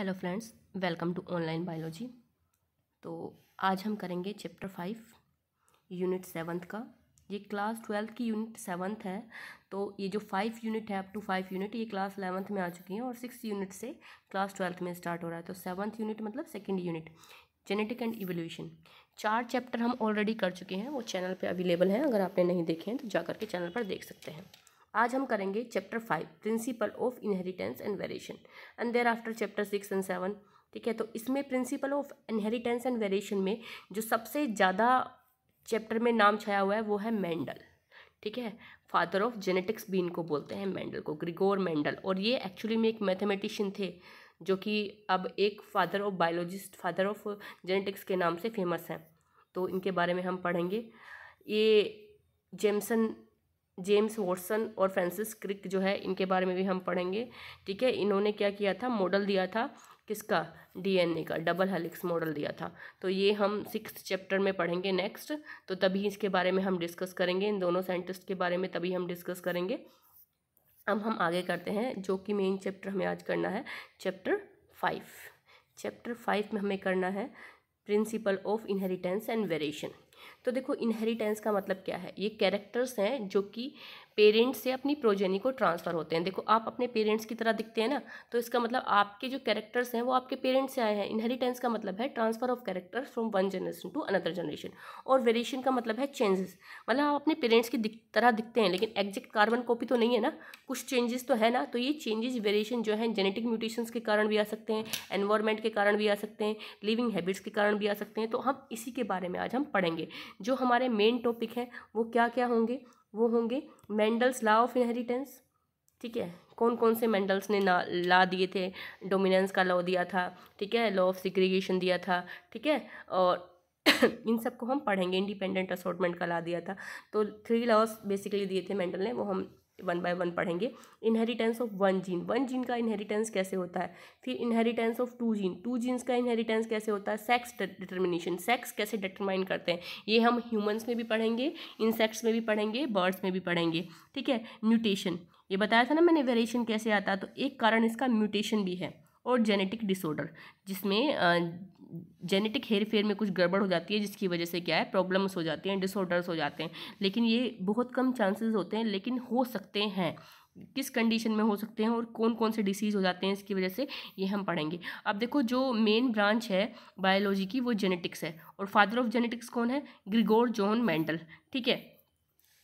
Hello friends welcome to online biology तो आज हम करेंगे चैप्टर फाइव यूनिट सेवन्थ का ये क्लास ट्वेल्थ की यूनिट सेवन्थ है तो ये जो फाइव यूनिट है अप टू फाइव यूनिट ये क्लास एलेवंथ में आ चुकी हैं और सिक्स यूनिट से क्लास ट्वेल्थ में स्टार्ट हो रहा है तो सेवन्थ यूनिट मतलब second unit genetic and evolution चार चैप्टर हम ऑलरेडी कर चुके हैं वो चैनल पर अवेलेबल हैं अगर आपने नहीं देखे हैं तो जा के चैनल पर देख सकते हैं आज हम करेंगे chapter five principle of inheritance and variation and thereafter chapter six and seven ठीक है तो इसमें principle of inheritance and variation में जो सबसे ज़्यादा चैप्टर में नाम छाया हुआ है वो है मेंडल ठीक है फादर ऑफ जेनेटिक्स बीन को बोलते हैं मेंडल को ग्रिगोर मेंडल और ये एक्चुअली में एक मैथमेटिशियन थे जो कि अब एक father of biologist father of genetics के नाम से फेमस हैं तो इनके बारे में हम पढ़ेंगे ये जेमसन जेम्स वॉटसन और फ्रांसिस क्रिक जो है इनके बारे में भी हम पढ़ेंगे ठीक है इन्होंने क्या किया था मॉडल दिया था किसका डीएनए का डबल हेलिक्स मॉडल दिया था तो ये हम सिक्स चैप्टर में पढ़ेंगे नेक्स्ट तो तभी इसके बारे में हम डिस्कस करेंगे इन दोनों साइंटिस्ट के बारे में तभी हम डिस्कस करेंगे अब हम आगे करते हैं जो कि मेन चैप्टर हमें आज करना है चैप्टर फाइव चैप्टर फाइव में हमें करना है principle of inheritance and variation तो देखो इनहेरिटेंस का मतलब क्या है ये कैरेक्टर्स हैं जो कि पेरेंट्स से अपनी प्रोजेनी को ट्रांसफ़र होते हैं देखो आप अपने पेरेंट्स की तरह दिखते हैं ना तो इसका मतलब आपके जो कैरेक्टर्स हैं वो आपके पेरेंट्स से आए हैं इनहेरिटेंस का मतलब है transfer of character from one generation to another generation और वेरिएशन का मतलब है चेंजेस मतलब आप अपने पेरेंट्स की दिख, तरह दिखते हैं लेकिन एग्जैक्ट कार्बन कॉपी तो नहीं है ना कुछ चेंजेस तो है ना तो ये चेंजेस वेरिएशन जो है जेनेटिक म्यूटेशन के कारण भी आ सकते हैं एनवायरमेंट के कारण भी आ सकते हैं लिविंग हैबिट्स के कारण भी आ सकते हैं तो हम इसी के बारे में आज हम पढ़ेंगे जो हमारे मेन टॉपिक हैं वो क्या क्या होंगे वो होंगे मेंडल्स लॉ ऑफ इनहेरिटेंस ठीक है कौन कौन से मेंडल्स ने ना ला दिए थे डोमिनेंस का लॉ दिया था ठीक है लॉ ऑफ सिग्रीगेशन दिया था ठीक है और इन सबको हम पढ़ेंगे इंडिपेंडेंट असॉटमेंट का ला दिया था तो थ्री लॉस बेसिकली दिए थे मेंडल ने वो हम वन बाय वन पढ़ेंगे inheritance of one gene one gene का इनहेरिटेंस कैसे होता है फिर inheritance of two gene two genes का इनहेरिटेंस कैसे होता है सेक्स डिटर्मिनेशन सेक्स कैसे डिटरमाइन करते हैं ये हम ह्यूमन्स में भी पढ़ेंगे इंसेक्ट्स में भी पढ़ेंगे बर्ड्स में भी पढ़ेंगे ठीक है म्यूटेशन ये बताया था ना मैंने वेरिएशन कैसे आता तो एक कारण इसका म्यूटेशन भी है और जेनेटिक डिसऑर्डर जिसमें जेनेटिक हेर फेर में कुछ गड़बड़ हो जाती है जिसकी वजह से क्या है प्रॉब्लम्स हो जाती हैं डिसऑर्डर्स हो जाते हैं लेकिन ये बहुत कम चांसेस होते हैं लेकिन हो सकते हैं किस कंडीशन में हो सकते हैं और कौन कौन से डिसीज़ हो जाते हैं इसकी वजह से ये हम पढ़ेंगे अब देखो जो मेन ब्रांच है बायोलॉजी की वो जेनेटिक्स है और फादर ऑफ जेनेटिक्स कौन है ग्रिगोर जॉन मेंडल ठीक है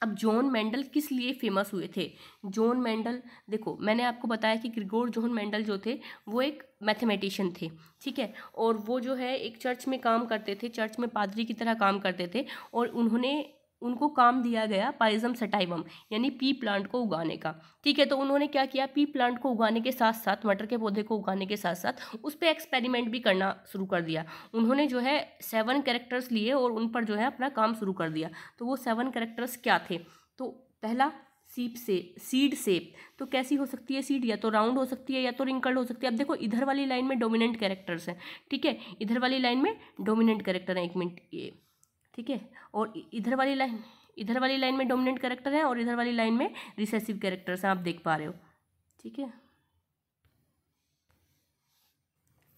अब जॉन मेंडल किस लिए फेमस हुए थे जॉन मेंडल देखो मैंने आपको बताया कि ग्रिगोर जॉन मेंडल जो थे वो एक मैथमेटिशियन थे ठीक है और वो जो है एक चर्च में काम करते थे चर्च में पादरी की तरह काम करते थे और उन्होंने उनको काम दिया गया पाइजम सटाइवम यानी पी प्लांट को उगाने का ठीक है तो उन्होंने क्या किया पी प्लांट को उगाने के साथ साथ मटर के पौधे को उगाने के साथ साथ उस पर एक्सपेरिमेंट भी करना शुरू कर दिया उन्होंने जो है सेवन करेक्टर्स लिए और उन पर जो है अपना काम शुरू कर दिया तो वो सेवन करेक्टर्स क्या थे तो पहला सीप से सीड सेप तो कैसी हो सकती है सीड या तो राउंड हो सकती है या तो रिंकल्ड हो सकती है अब देखो इधर वाली लाइन में डोमिनेंट कैरेक्टर्स हैं ठीक है इधर वाली लाइन में डोमिनेंट कैरेक्टर हैं एक मिनट ये ठीक है और इधर वाली लाइन इधर वाली लाइन में डोमिनेंट कैरेक्टर हैं और इधर वाली लाइन में रिसेसिव कैरेक्टर्स हैं आप देख पा रहे हो ठीक है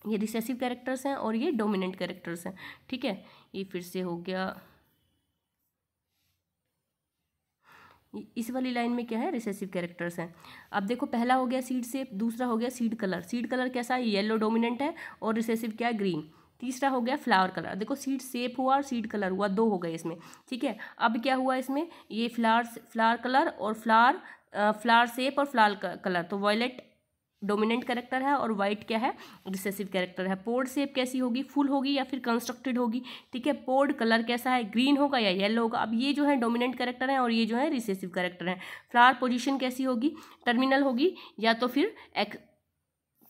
ये रिसेसिव कैरेक्टर्स हैं और ये डोमिनेंट कैरेक्टर्स हैं ठीक है ये फिर से हो गया इस वाली लाइन में क्या है रिसेसिव कैरेक्टर्स हैं अब देखो पहला हो गया सीड सेप दूसरा हो गया सीड कलर सीड कलर कैसा है येलो डोमिनेंट है और रिसेसिव क्या है ग्रीन तीसरा हो गया फ्लावर कलर देखो सीड सेप हुआ और सीड कलर हुआ दो हो गए इसमें ठीक है अब क्या हुआ इसमें ये फ्लावर फ्लावर कलर और फ्लावर फ्लावर सेप और फ्लावर कलर तो वॉयलेट डोमिनेंट कैरेक्टर है और वाइट क्या है रिसेसिव कैरेक्टर है पोर्ड सेप कैसी होगी फुल होगी या फिर कंस्ट्रक्टेड होगी ठीक है पोर्ड कलर कैसा है ग्रीन होगा या येलो होगा अब ये जो है डोमिनेंट कैरेक्टर है और ये जो है रिसेसिव कैरेक्टर है फ्लावर पोजिशन कैसी होगी टर्मिनल होगी या तो फिर एक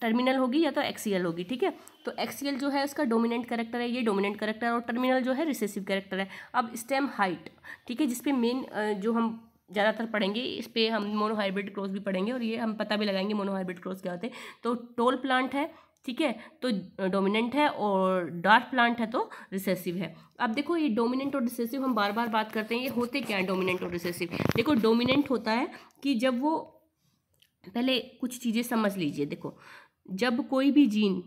टर्मिनल होगी या तो एक्सीएल होगी ठीक है तो एक्सीएल जो है उसका डोमिनेंट करेक्टर है ये डोमिनेंट करेक्टर और टर्मिनल जो है रिसेसिव करेक्टर है अब स्टेम हाइट ठीक है जिसपे मेन जो हम ज़्यादातर पढ़ेंगे इस पर हम मोनोहाइब्रिड क्रॉस भी पढ़ेंगे और ये हम पता भी लगाएंगे मोनोहाइब्रिड क्रॉस क्या होते हैं तो टोल प्लांट है ठीक है तो डोमिनेंट है और डार्क प्लांट है तो रिसेसिव है अब देखो ये डोमिनेंट और रिसेसिव हम बार बार बात करते हैं ये होते क्या हैं डोमिनेंट और रिसेसिव देखो डोमिनेंट होता है कि जब वो पहले कुछ चीज़ें समझ लीजिए देखो जब कोई भी जीन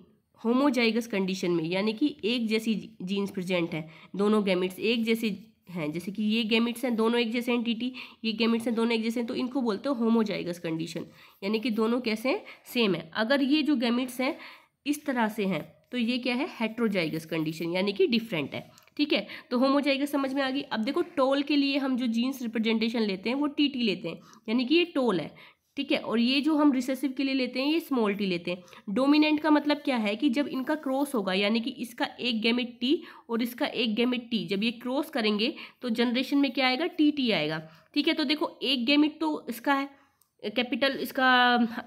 होमोजाइगस कंडीशन में यानी कि एक जैसी जीन्स प्रेजेंट है दोनों गैमिट्स एक जैसी हैं जैसे कि ये गेमिट्स हैं दोनों एक जैसे हैं टीटी ये गेमिट्स हैं दोनों एक जैसे हैं तो इनको बोलते हो होमोजाइगस कंडीशन यानी कि दोनों कैसे हैं सेम है अगर ये जो गेमिट्स हैं इस तरह से हैं तो ये क्या है हेट्रोजाइगस कंडीशन यानी कि डिफरेंट है ठीक है तो होमोजाइगस समझ में आ गई अब देखो टोल के लिए हम जो जीन्स रिप्रेजेंटेशन लेते हैं वो टी टी लेते हैं यानी कि ये टोल है ठीक है और ये जो हम रिसेसिव के लिए लेते हैं ये स्मॉल टी लेते हैं डोमिनेंट का मतलब क्या है कि जब इनका क्रॉस होगा यानी कि इसका एक गेमिट टी और इसका एक गेमिट टी जब ये क्रॉस करेंगे तो जनरेशन में क्या आएगा टी टी आएगा ठीक है तो देखो एक गेमिट तो इसका है कैपिटल इसका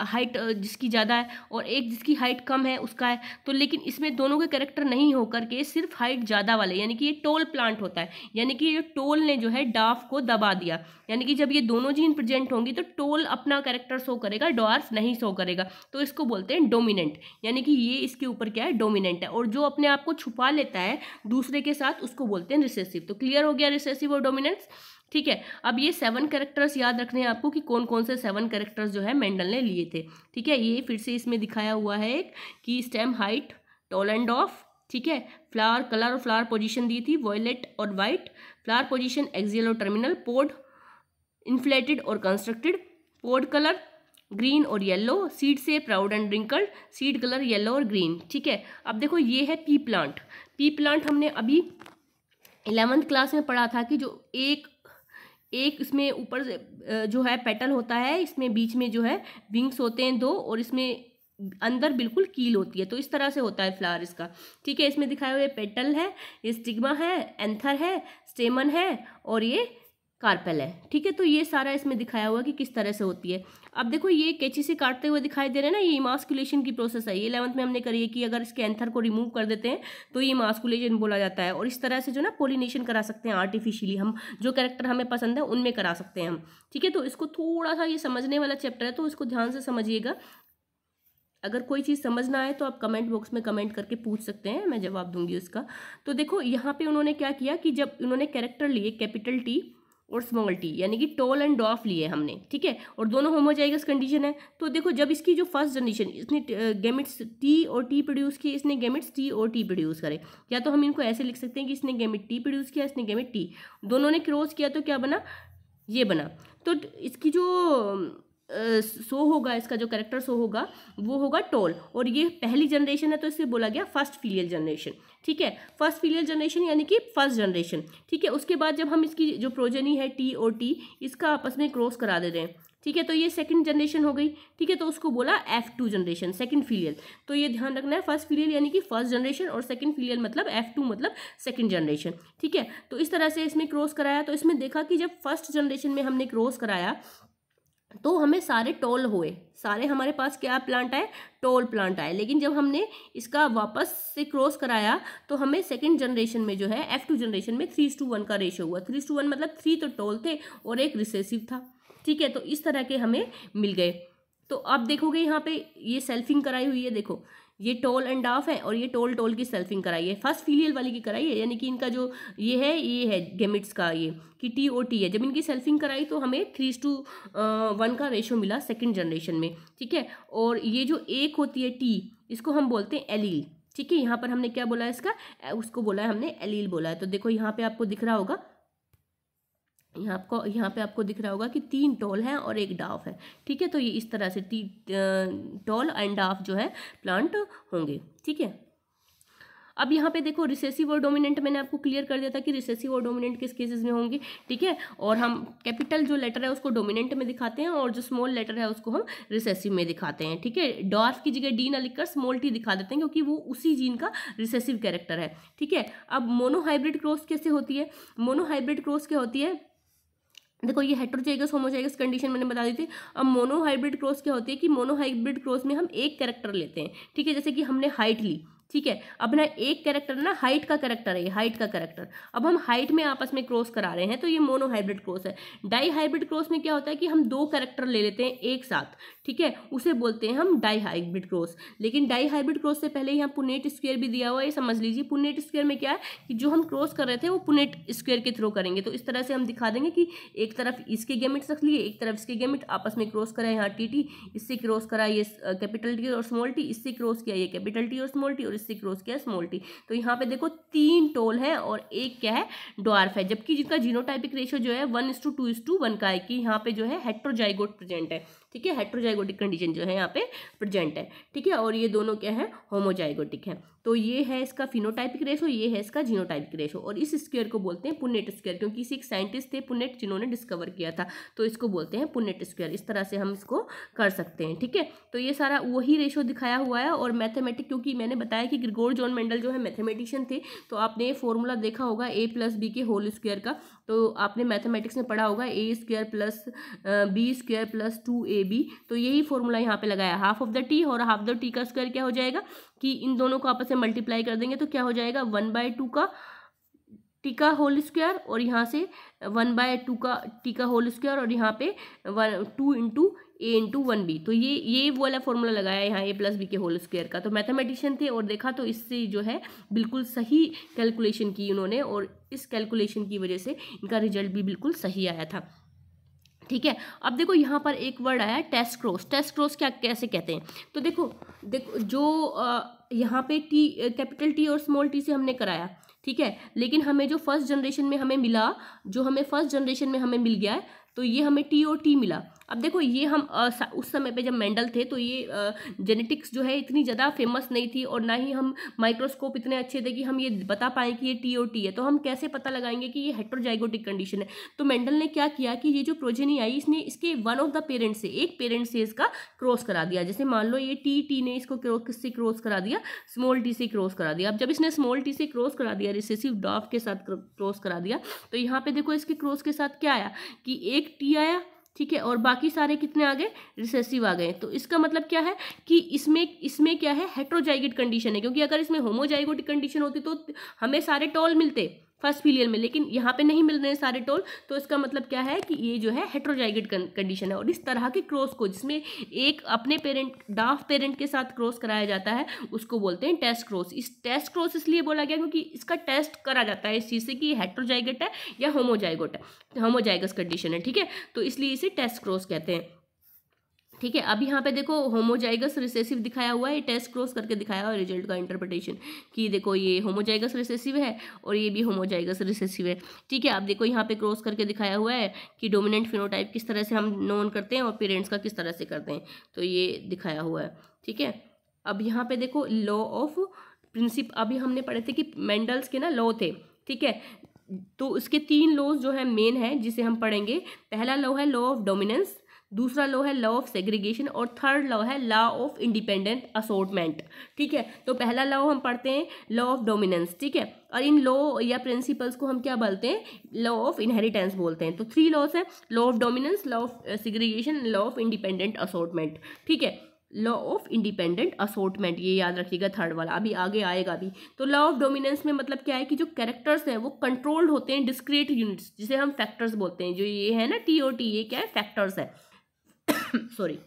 हाइट जिसकी ज़्यादा है और एक जिसकी हाइट कम है उसका है तो लेकिन इसमें दोनों के करेक्टर नहीं होकर के सिर्फ हाइट ज़्यादा वाले यानी कि ये टोल प्लांट होता है यानी कि ये टोल ने जो है डाफ को दबा दिया यानी कि जब ये दोनों जीन प्रेजेंट होंगी तो टोल अपना करेक्टर शो करेगा डॉर्फ नहीं शो करेगा तो इसको बोलते हैं डोमिनेंट यानी कि ये इसके ऊपर क्या है डोमिनेंट है और जो अपने आप को छुपा लेता है दूसरे के साथ उसको बोलते हैं रिसेसिव तो क्लियर हो गया रिसेसिव और डोमिनेंट्स ठीक है अब ये सेवन करेक्टर्स याद रखने हैं आपको कि कौन कौन से सेवन करेक्टर्स जो है मेंडल ने लिए थे ठीक है ये फिर से इसमें दिखाया हुआ है एक कि stem height tall and of ठीक है फ्लावर कलर और फ्लावर पोजीशन दी थी वॉयलेट और वाइट फ्लावर पोजीशन एक्जियल और टर्मिनल पोड इन्फ्लेटेड और कंस्ट्रक्टेड पोड कलर ग्रीन और येलो सीड से प्राउड and wrinkled seed colour yellow और ग्रीन ठीक है अब देखो ये है पी प्लांट पी प्लांट हमने अभी इलेवंथ क्लास में पढ़ा था कि जो एक एक इसमें ऊपर जो है पेटल होता है इसमें बीच में जो है विंग्स होते हैं दो और इसमें अंदर बिल्कुल कील होती है तो इस तरह से होता है फ्लावर इसका ठीक है इसमें दिखाए हुए पेटल है ये स्टिग्मा है एंथर है स्टेमन है और ये कार्पेल है ठीक है तो ये सारा इसमें दिखाया हुआ कि किस तरह से होती है अब देखो ये कैची से काटते हुए दिखाई दे रहे हैं ना ये इमास्कुलेशन की प्रोसेस है ये इलेवंथ में हमने करी है कि अगर इसके एंथर को रिमूव कर देते हैं तो ये इमास्कुलेशन बोला जाता है और इस तरह से जो ना पोलिनेशन करा सकते हैं आर्टिफिशियली हम जो करेक्टर हमें पसंद है उनमें करा सकते हैं हम ठीक है तो इसको थोड़ा सा ये समझने वाला चैप्टर है तो इसको ध्यान से समझिएगा अगर कोई चीज़ समझ ना आए तो आप कमेंट बॉक्स में कमेंट करके पूछ सकते हैं मैं जवाब दूंगी उसका तो देखो यहाँ पे उन्होंने क्या किया कि जब उन्होंने कैरेक्टर लिए कैपिटल टी और स्मॉल टी यानी कि टोल एंड डॉफ लिए हमने ठीक है और दोनों होमोजाइगस कंडीशन है तो देखो जब इसकी जो फर्स्ट जनरेशन इसने गेमिट्स टी और टी प्रोड्यूस किए इसने गेमिट्स टी और टी प्रोड्यूस करे या तो हम इनको ऐसे लिख सकते हैं कि इसने गेमिट टी प्रोड्यूस किया इसने गेमिट टी दोनों ने क्रॉस किया तो क्या बना ये बना तो इसकी जो शो uh, होगा इसका जो करेक्टर शो होगा वो होगा टोल और ये पहली जनरेशन है तो इसे बोला गया फर्स्ट फीलियल जनरेशन ठीक है फर्स्ट फीलियल जनरेशन यानी कि फर्स्ट जनरेशन ठीक है उसके बाद जब हम इसकी जो प्रोजेनी है टी और टी इसका आपस में क्रॉस करा दे रहे हैं ठीक है तो ये सेकंड जनरेशन हो गई ठीक है तो उसको बोला F two generation second filial तो ये ध्यान रखना है फर्स्ट फीलियल यानी कि फर्स्ट जनरेशन और सेकंड फीलियल मतलब एफ टू मतलब सेकंड जनरेशन ठीक है तो इस तरह से इसमें क्रॉस कराया तो इसमें देखा कि जब फर्स्ट जनरेशन में हमने क्रॉस कराया तो हमें सारे टोल हुए सारे हमारे पास क्या प्लांट आए टोल प्लांट आए लेकिन जब हमने इसका वापस से क्रॉस कराया तो हमें सेकंड जनरेशन में जो है एफ टू जनरेशन में थ्री टू वन का रेशो हुआ थ्री टू वन मतलब थ्री तो टोल थे और एक रिसेसिव था ठीक है तो इस तरह के हमें मिल गए तो आप देखोगे यहाँ पे ये सेल्फिंग कराई हुई है देखो ये टोल एंड डाफ है और ये टोल टोल की सेल्फिंग कराई है फर्स्ट फीलियल वाली की कराई है यानी कि इनका जो ये है ये है गेमिट्स का ये कि टी ओ टी है जब इनकी सेल्फिंग कराई तो हमें थ्री टू वन का रेशो मिला सेकेंड जनरेशन में ठीक है और ये जो एक होती है टी इसको हम बोलते हैं एलील ठीक है यहाँ पर हमने क्या बोला है इसका उसको बोला है हमने एलील बोला है तो देखो यहाँ पर आपको दिख रहा होगा यहाँ आपको यहाँ पे आपको दिख रहा होगा कि तीन टॉल हैं और एक डाफ है ठीक है तो ये इस तरह से तीन टोल एंड डाफ जो है प्लांट होंगे ठीक है अब यहाँ पे देखो रिसेसिव और डोमिनेंट मैंने आपको क्लियर कर दिया था कि रिसेसिव और डोमिनेंट किस केसेस में होंगे ठीक है और हम कैपिटल जो लेटर है उसको डोमिनेंट में दिखाते हैं और जो स्मॉल लेटर है उसको हम रिसेसिव में दिखाते हैं ठीक है डॉर्फ की जगह डी ना लिखकर स्मॉल टी दिखा देते हैं क्योंकि वो उसी जीन का रिसेसिव कैरेक्टर है ठीक है अब मोनोहाइब्रिड क्रॉस कैसे होती है मोनोहाइब्रिड क्रॉस क्या होती है देखो ये हेट्रोजाइगस होमोजाइगस कंडीशन मैंने बता दी थी अब मोनोहाइब्रिड क्रॉस क्या होती है कि मोनोहाइब्रिड क्रॉस में हम एक कैरेक्टर लेते हैं ठीक है जैसे कि हमने हाइट ली ठीक है अब ना एक कैरेक्टर ना हाइट का करेक्टर है हाइट का कैरेक्टर अब हम हाइट में आपस में क्रॉस करा रहे हैं तो ये मोनो हाइब्रिड क्रॉस है डाई हाइब्रिड क्रॉस में क्या होता है कि हम दो कैरेक्टर ले लेते हैं एक साथ ठीक है उसे बोलते हैं हम डाई हाइब्रिड क्रॉस लेकिन डाई हाइब्रिड क्रॉस से पहले यहाँ पुनेट स्क्वेयर भी दिया हुआ है समझ लीजिए पुनेट स्क्वेयर में क्या है कि जो हम क्रॉस कर रहे थे वो पुनेट स्क्वेयर के थ्रू करेंगे तो इस तरह से हम दिखा देंगे कि एक तरफ इसके गेमिट रख लिए एक तरफ इसके गेमिट आपस में क्रॉस करा यहाँ टी टी इससे क्रॉस करा ये कैपिटल टी और स्मॉल टी इससे क्रॉस किया ये कैपिटल टी और स्मॉल टी और सिक्स क्रोस क्या स्मॉल टी तो यहाँ पे देखो तीन टोल है और एक क्या है डॉर्फ है जबकि जिनका जीनोटाइपिक रेशियो जो है one is to two is to one का है कि यहाँ पे जो है हेट्रोजाइगोट प्रेजेंट है ठीक है हेट्रोजाइगोटिक कंडीशन जो है यहाँ पे प्रजेंट है ठीक है और ये दोनों क्या है होमोजाइगोटिक है तो ये है इसका फिनोटाइपिक रेशो ये है इसका जीनोटाइपिक रेशो और इस स्क्वेयर को बोलते हैं पुनेट स्क्वेयर क्योंकि इसे एक साइंटिस्ट थे पुनेट जिन्होंने डिस्कवर किया था तो इसको बोलते हैं पुनेट स्क्वेयर इस तरह से हम इसको कर सकते हैं ठीक है तो ये सारा वही रेशो दिखाया हुआ है और मैथमेटिक क्योंकि मैंने बताया कि ग्रिगोर जॉन मेंडल जो है मैथमेटिशियन थे तो आपने ये फॉर्मूला देखा होगा ए प्लस बी के होल स्क्वेयर का तो आपने मैथेमेटिक्स में पढ़ा होगा A square plus B square plus two A B तो यही फॉर्मूला यहाँ पे लगाया हाफ ऑफ द टी और हाफ द टी का स्क्वायर क्या हो जाएगा कि इन दोनों को आपस में मल्टीप्लाई कर देंगे तो क्या हो जाएगा वन बाय टू का टी का होल स्क्वायर और यहाँ से वन बाय टू का टी का होल स्क्वायर और यहाँ पे one two into A into one B तो ये ये वाला फॉर्मूला लगाया यहाँ ए प्लस बी के होल स्क्वायर का तो मैथमेटिशियन थे और देखा तो इससे जो है बिल्कुल सही कैलकुलेशन की उन्होंने और इस कैलकुलेशन की वजह से इनका रिजल्ट भी बिल्कुल सही आया था ठीक है अब देखो यहाँ पर एक वर्ड आया टेस्ट क्रॉस टेस्ट क्रॉस क्या कैसे कहते हैं तो देखो देखो जो यहाँ पे टी कैपिटल टी और स्मॉल टी से हमने कराया ठीक है लेकिन हमें जो फर्स्ट जनरेशन में हमें मिला जो हमें फर्स्ट जनरेशन में हमें मिल गया है तो ये हमें टी ओ टी मिला अब देखो ये हम आ, उस समय पे जब मेंडल थे तो ये जेनेटिक्स जो है इतनी ज़्यादा फेमस नहीं थी और ना ही हम माइक्रोस्कोप इतने अच्छे थे कि हम ये बता पाए कि ये टी ओ टी है तो हम कैसे पता लगाएंगे कि ये हेट्रोजाइगोटिक कंडीशन है तो मेंडल ने क्या किया कि ये जो प्रोजेनी आई इसने इसके वन ऑफ द पेरेंट्स से एक पेरेंट से इसका क्रॉस करा दिया जैसे मान लो ये टी टी ने इसको किससे क्रॉस करा दिया स्मॉल टी से क्रॉस करा दिया अब जब इसने स्मॉल टी से क्रॉस करा दिया रिसेसिव डॉफ के साथ क्रॉस करा दिया तो यहाँ पर देखो इसके क्रॉस के साथ क्या आया कि एक एक टी आया ठीक है और बाकी सारे कितने आ गए रिसेसिव आ गए तो इसका मतलब क्या है कि इसमें इसमें क्या है हेट्रोजाइगेट कंडीशन है क्योंकि अगर इसमें होमोजाइगोटिक कंडीशन होती तो हमें सारे टॉल मिलते फर्स्ट फीलियल में लेकिन यहाँ पे नहीं मिल रहे हैं सारे टोल तो इसका मतलब क्या है कि ये जो है हेट्रोजाइगेट कंडीशन है और इस तरह के क्रॉस को जिसमें एक अपने पेरेंट डाफ पेरेंट के साथ क्रॉस कराया जाता है उसको बोलते हैं test cross is test cross इसलिए बोला गया क्योंकि इसका टेस्ट करा जाता है इस चीज़ से कि हेट्रोजाइगेट है या होमोजाइगोट है होमोजाइगस कंडीशन है ठीक है तो इसलिए इसे टेस्ट क्रॉस कहते हैं ठीक है अब यहाँ पे देखो होमोजाइगस रिसेसिव दिखाया हुआ है टेस्ट क्रॉस करके दिखाया हुआ रिजल्ट का इंटरप्रिटेशन कि देखो ये होमोजाइगस रिसेसिव है और ये भी होमोजाइगस रिसेसिव है ठीक है अब देखो यहाँ पे क्रॉस करके दिखाया हुआ है कि डोमिनेंट फिनोटाइप किस तरह से हम नोन करते हैं और पेरेंट्स का किस तरह से करते हैं तो ये दिखाया हुआ है ठीक है अब यहाँ पर देखो लॉ ऑफ प्रिंसिप अभी हमने पढ़े थे कि मेंडल्स के ना लॉ थे ठीक है तो उसके तीन लॉज जो है मेन है जिसे हम पढ़ेंगे पहला लॉ है लॉ ऑफ डोमिनेंस दूसरा लॉ है लॉ ऑफ सेग्रीगेशन और थर्ड लॉ है लॉ ऑफ इंडिपेंडेंट असोटमेंट ठीक है तो पहला लॉ हम पढ़ते हैं लॉ ऑफ डोमिनेंस ठीक है और इन लॉ या प्रिंसिपल्स को हम क्या बोलते हैं लॉ ऑफ इनहेरिटेंस बोलते हैं तो थ्री लॉस है law of dominance law of segregation law of independent assortment ठीक है लॉ ऑफ इंडिपेंडेंट असोटमेंट ये याद रखिएगा थर्ड वाला अभी आगे आएगा भी तो लॉ ऑफ डोमिनेंस में मतलब क्या है कि जो कैरेक्टर्स हैं वो कंट्रोल्ड होते हैं डिस्क्रीट यूनिट्स जिसे हम फैक्टर्स बोलते हैं जो ये है ना टी ओ टी ये क्या है फैक्टर्स है सॉरी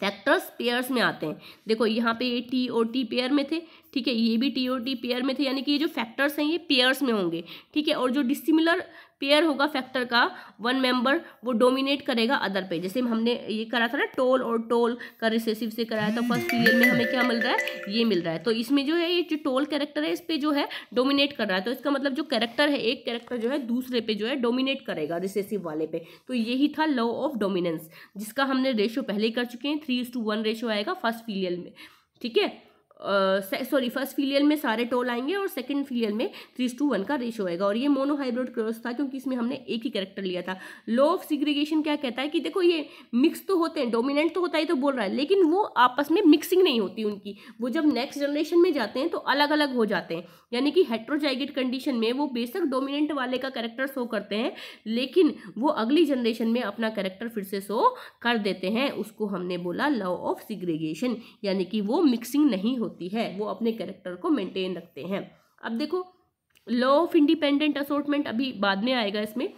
फैक्टर्स पेयर्स में आते हैं देखो यहाँ पे ये टी ओ टी पेयर में थे ठीक है ये भी टी ओ टी पेयर में थे यानी कि ये जो फैक्टर्स हैं ये पेयर्स में होंगे ठीक है और जो डिसिमिलर पेयर होगा फैक्टर का वन मेंबर वो डोमिनेट करेगा अदर पे जैसे हमने ये करा था ना टोल और टोल का रिसेसिव से कराया था फर्स्ट सीरियल में हमें क्या मिल रहा है ये मिल रहा है तो इसमें जो है ये जो टोल कैरेक्टर है इस पर जो है डोमिनेट कर रहा है तो इसका मतलब जो कैरेक्टर है एक कैरेक्टर जो है दूसरे पे जो है डोमिनेट करेगा रिसेसिव वाले पे तो यही था लॉ ऑफ डोमिनेंस जिसका हमने रेशो पहले ही कर चुके हैं three is to one ratio आएगा फर्स्ट सीरियल में ठीक है सॉरी फर्स्ट फीलियल में सारे टोल आएंगे और सेकंड फीलियल में थ्री टू वन का रेशो आएगा और ये मोनोहाइब्रिड क्रॉस था क्योंकि इसमें हमने एक ही करेक्टर लिया था लॉ ऑफ सिग्रीगेशन क्या कहता है कि देखो ये मिक्स तो होते हैं डोमिनेंट तो होता ही तो बोल रहा है लेकिन वो आपस में मिक्सिंग नहीं होती उनकी वो जब नेक्स्ट जनरेशन में जाते हैं तो अलग अलग हो जाते हैं यानी कि हेट्रोजाइगेट कंडीशन में वो बेसक डोमिनेंट वाले का करेक्टर शो करते हैं लेकिन वो अगली जनरेशन में अपना करेक्टर फिर से शो कर देते हैं उसको हमने बोला लॉ ऑफ सिग्रीगेशन यानी कि वो मिक्सिंग नहीं होती होती है वो अपने कैरेक्टर को मेंटेन रखते हैं अब देखो लॉ ऑफ इंडिपेंडेंट असोटमेंट अभी बाद में आएगा इसमें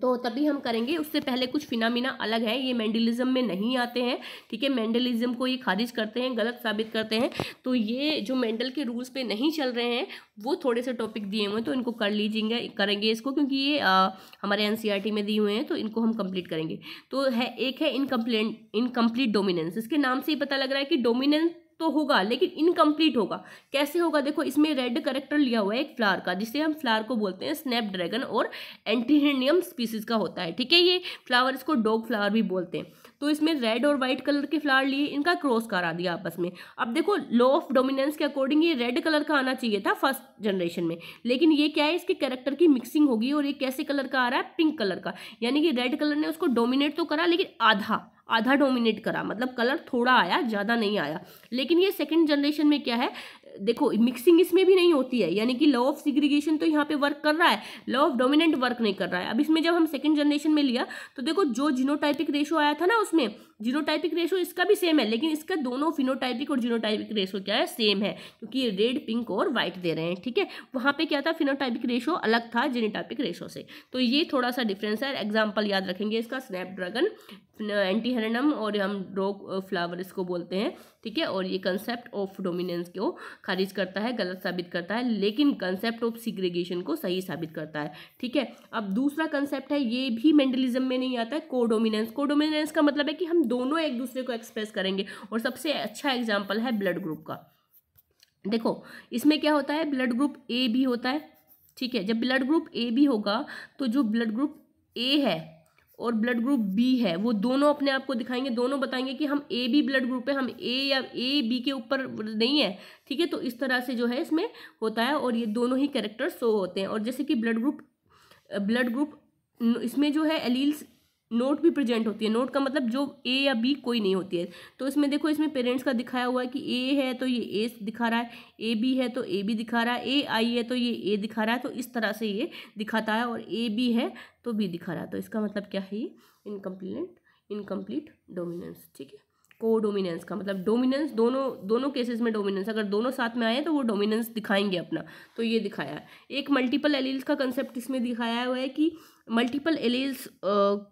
तो तभी हम करेंगे उससे पहले कुछ फिनामिना अलग है ये मैंडलिज्म में नहीं आते हैं ठीक है मैंडलिज्म को ये खारिज करते हैं गलत साबित करते हैं तो ये जो मेंडल के रूल्स पे नहीं चल रहे हैं वो थोड़े से टॉपिक दिए हुए हैं तो इनको कर लीजिएगा करेंगे इसको क्योंकि ये आ, हमारे एन e में दिए हुए हैं तो इनको हम कंप्लीट करेंगे तो है एक है इनकम्प्लेंट इनकम्प्लीट डोमिनेंस इसके नाम से ही पता लग रहा है कि डोमिनेंस तो होगा लेकिन इनकम्प्लीट होगा कैसे होगा देखो इसमें रेड करेक्टर लिया हुआ है एक फ्लावर का जिसे हम फ्लावर को बोलते हैं स्नैप ड्रैगन और एंटीहेनियम स्पीसीज का होता है ठीक है ये फ्लावर इसको डॉग फ्लावर भी बोलते हैं तो इसमें रेड और व्हाइट कलर के फ्लावर लिए इनका क्रॉस करा दिया आपस में अब देखो लॉ ऑफ डोमिनेंस के अकॉर्डिंग ये रेड कलर का आना चाहिए था फर्स्ट जनरेशन में लेकिन ये क्या है इसके कैरेक्टर की मिक्सिंग होगी और ये कैसे कलर का आ रहा है पिंक कलर का यानी कि रेड कलर ने उसको डोमिनेट तो करा लेकिन आधा आधा डोमिनेट करा मतलब कलर थोड़ा आया ज़्यादा नहीं आया लेकिन ये सेकेंड जनरेशन में क्या है देखो मिक्सिंग इसमें भी नहीं होती है यानी कि लॉ ऑफ सिग्रीगेशन तो यहाँ पे वर्क कर रहा है लॉ ऑफ डोमिनेंट वर्क नहीं कर रहा है अब इसमें जब हम सेकंड जनरेशन में लिया तो देखो जो जीनोटाइपिक रेशो आया था ना उसमें जीनोटाइपिक रेशो इसका भी सेम है लेकिन इसका दोनों फिनोटाइपिक और जीनोटाइपिक रेशो क्या है सेम है क्योंकि ये रेड पिंक और व्हाइट दे रहे हैं ठीक है वहाँ पे क्या था फिनोटाइपिक रेशो अलग था जीनोटाइपिक रेशो से तो ये थोड़ा सा डिफरेंस है एग्जाम्पल याद रखेंगे इसका स्नैपड्रैगन एंटी हेरनम और हम रोक फ्लावर इसको बोलते हैं ठीक है और ये कंसेप्ट ऑफ डोमिनेंस को खारिज करता है गलत साबित करता है लेकिन कंसेप्ट ऑफ सीग्रीगेशन को सही साबित करता है ठीक है अब दूसरा कंसेप्ट है ये भी मेंडलिज्म में नहीं आता है कोडोमिनेंस कोडोमिनेंस का मतलब है कि हम दोनों एक दूसरे को एक्सप्रेस करेंगे और सबसे अच्छा एग्जाम्पल है ब्लड ग्रुप का देखो इसमें क्या होता है ब्लड ग्रुप ए भी होता है ठीक है जब ब्लड ग्रुप ए भी होगा तो जो ब्लड ग्रुप ए है और ब्लड ग्रुप बी है वो दोनों अपने आप को दिखाएंगे दोनों बताएंगे कि हम ए बी ब्लड ग्रुप है हम ए या ए बी के ऊपर नहीं है ठीक है तो इस तरह से जो है इसमें होता है और ये दोनों ही कैरेक्टर शो होते हैं और जैसे कि ब्लड ग्रुप ब्लड ग्रुप इसमें जो है एलील्स नोट भी प्रेजेंट होती है नोट का मतलब जो ए या बी कोई नहीं होती है तो इसमें देखो इसमें पेरेंट्स का दिखाया हुआ है कि ए है तो ये ए दिखा रहा है ए बी है तो ए बी दिखा रहा है ए आई है तो ये ए दिखा रहा है तो इस तरह से ये दिखाता है और ए बी है तो बी दिखा रहा है तो इसका मतलब क्या है ये इनकम्प्लीट इनकम्प्लीट डोमिनेंस ठीक है को डोमिनेंस का मतलब डोमिनेंस दोनों दोनों केसेस में डोमिनेंस अगर दोनों साथ में आए तो वो डोमिनेंस दिखाएंगे अपना तो ये दिखाया है एक मल्टीपल एलील्स का कंसेप्ट इसमें दिखाया हुआ है कि मल्टीपल एलेल्स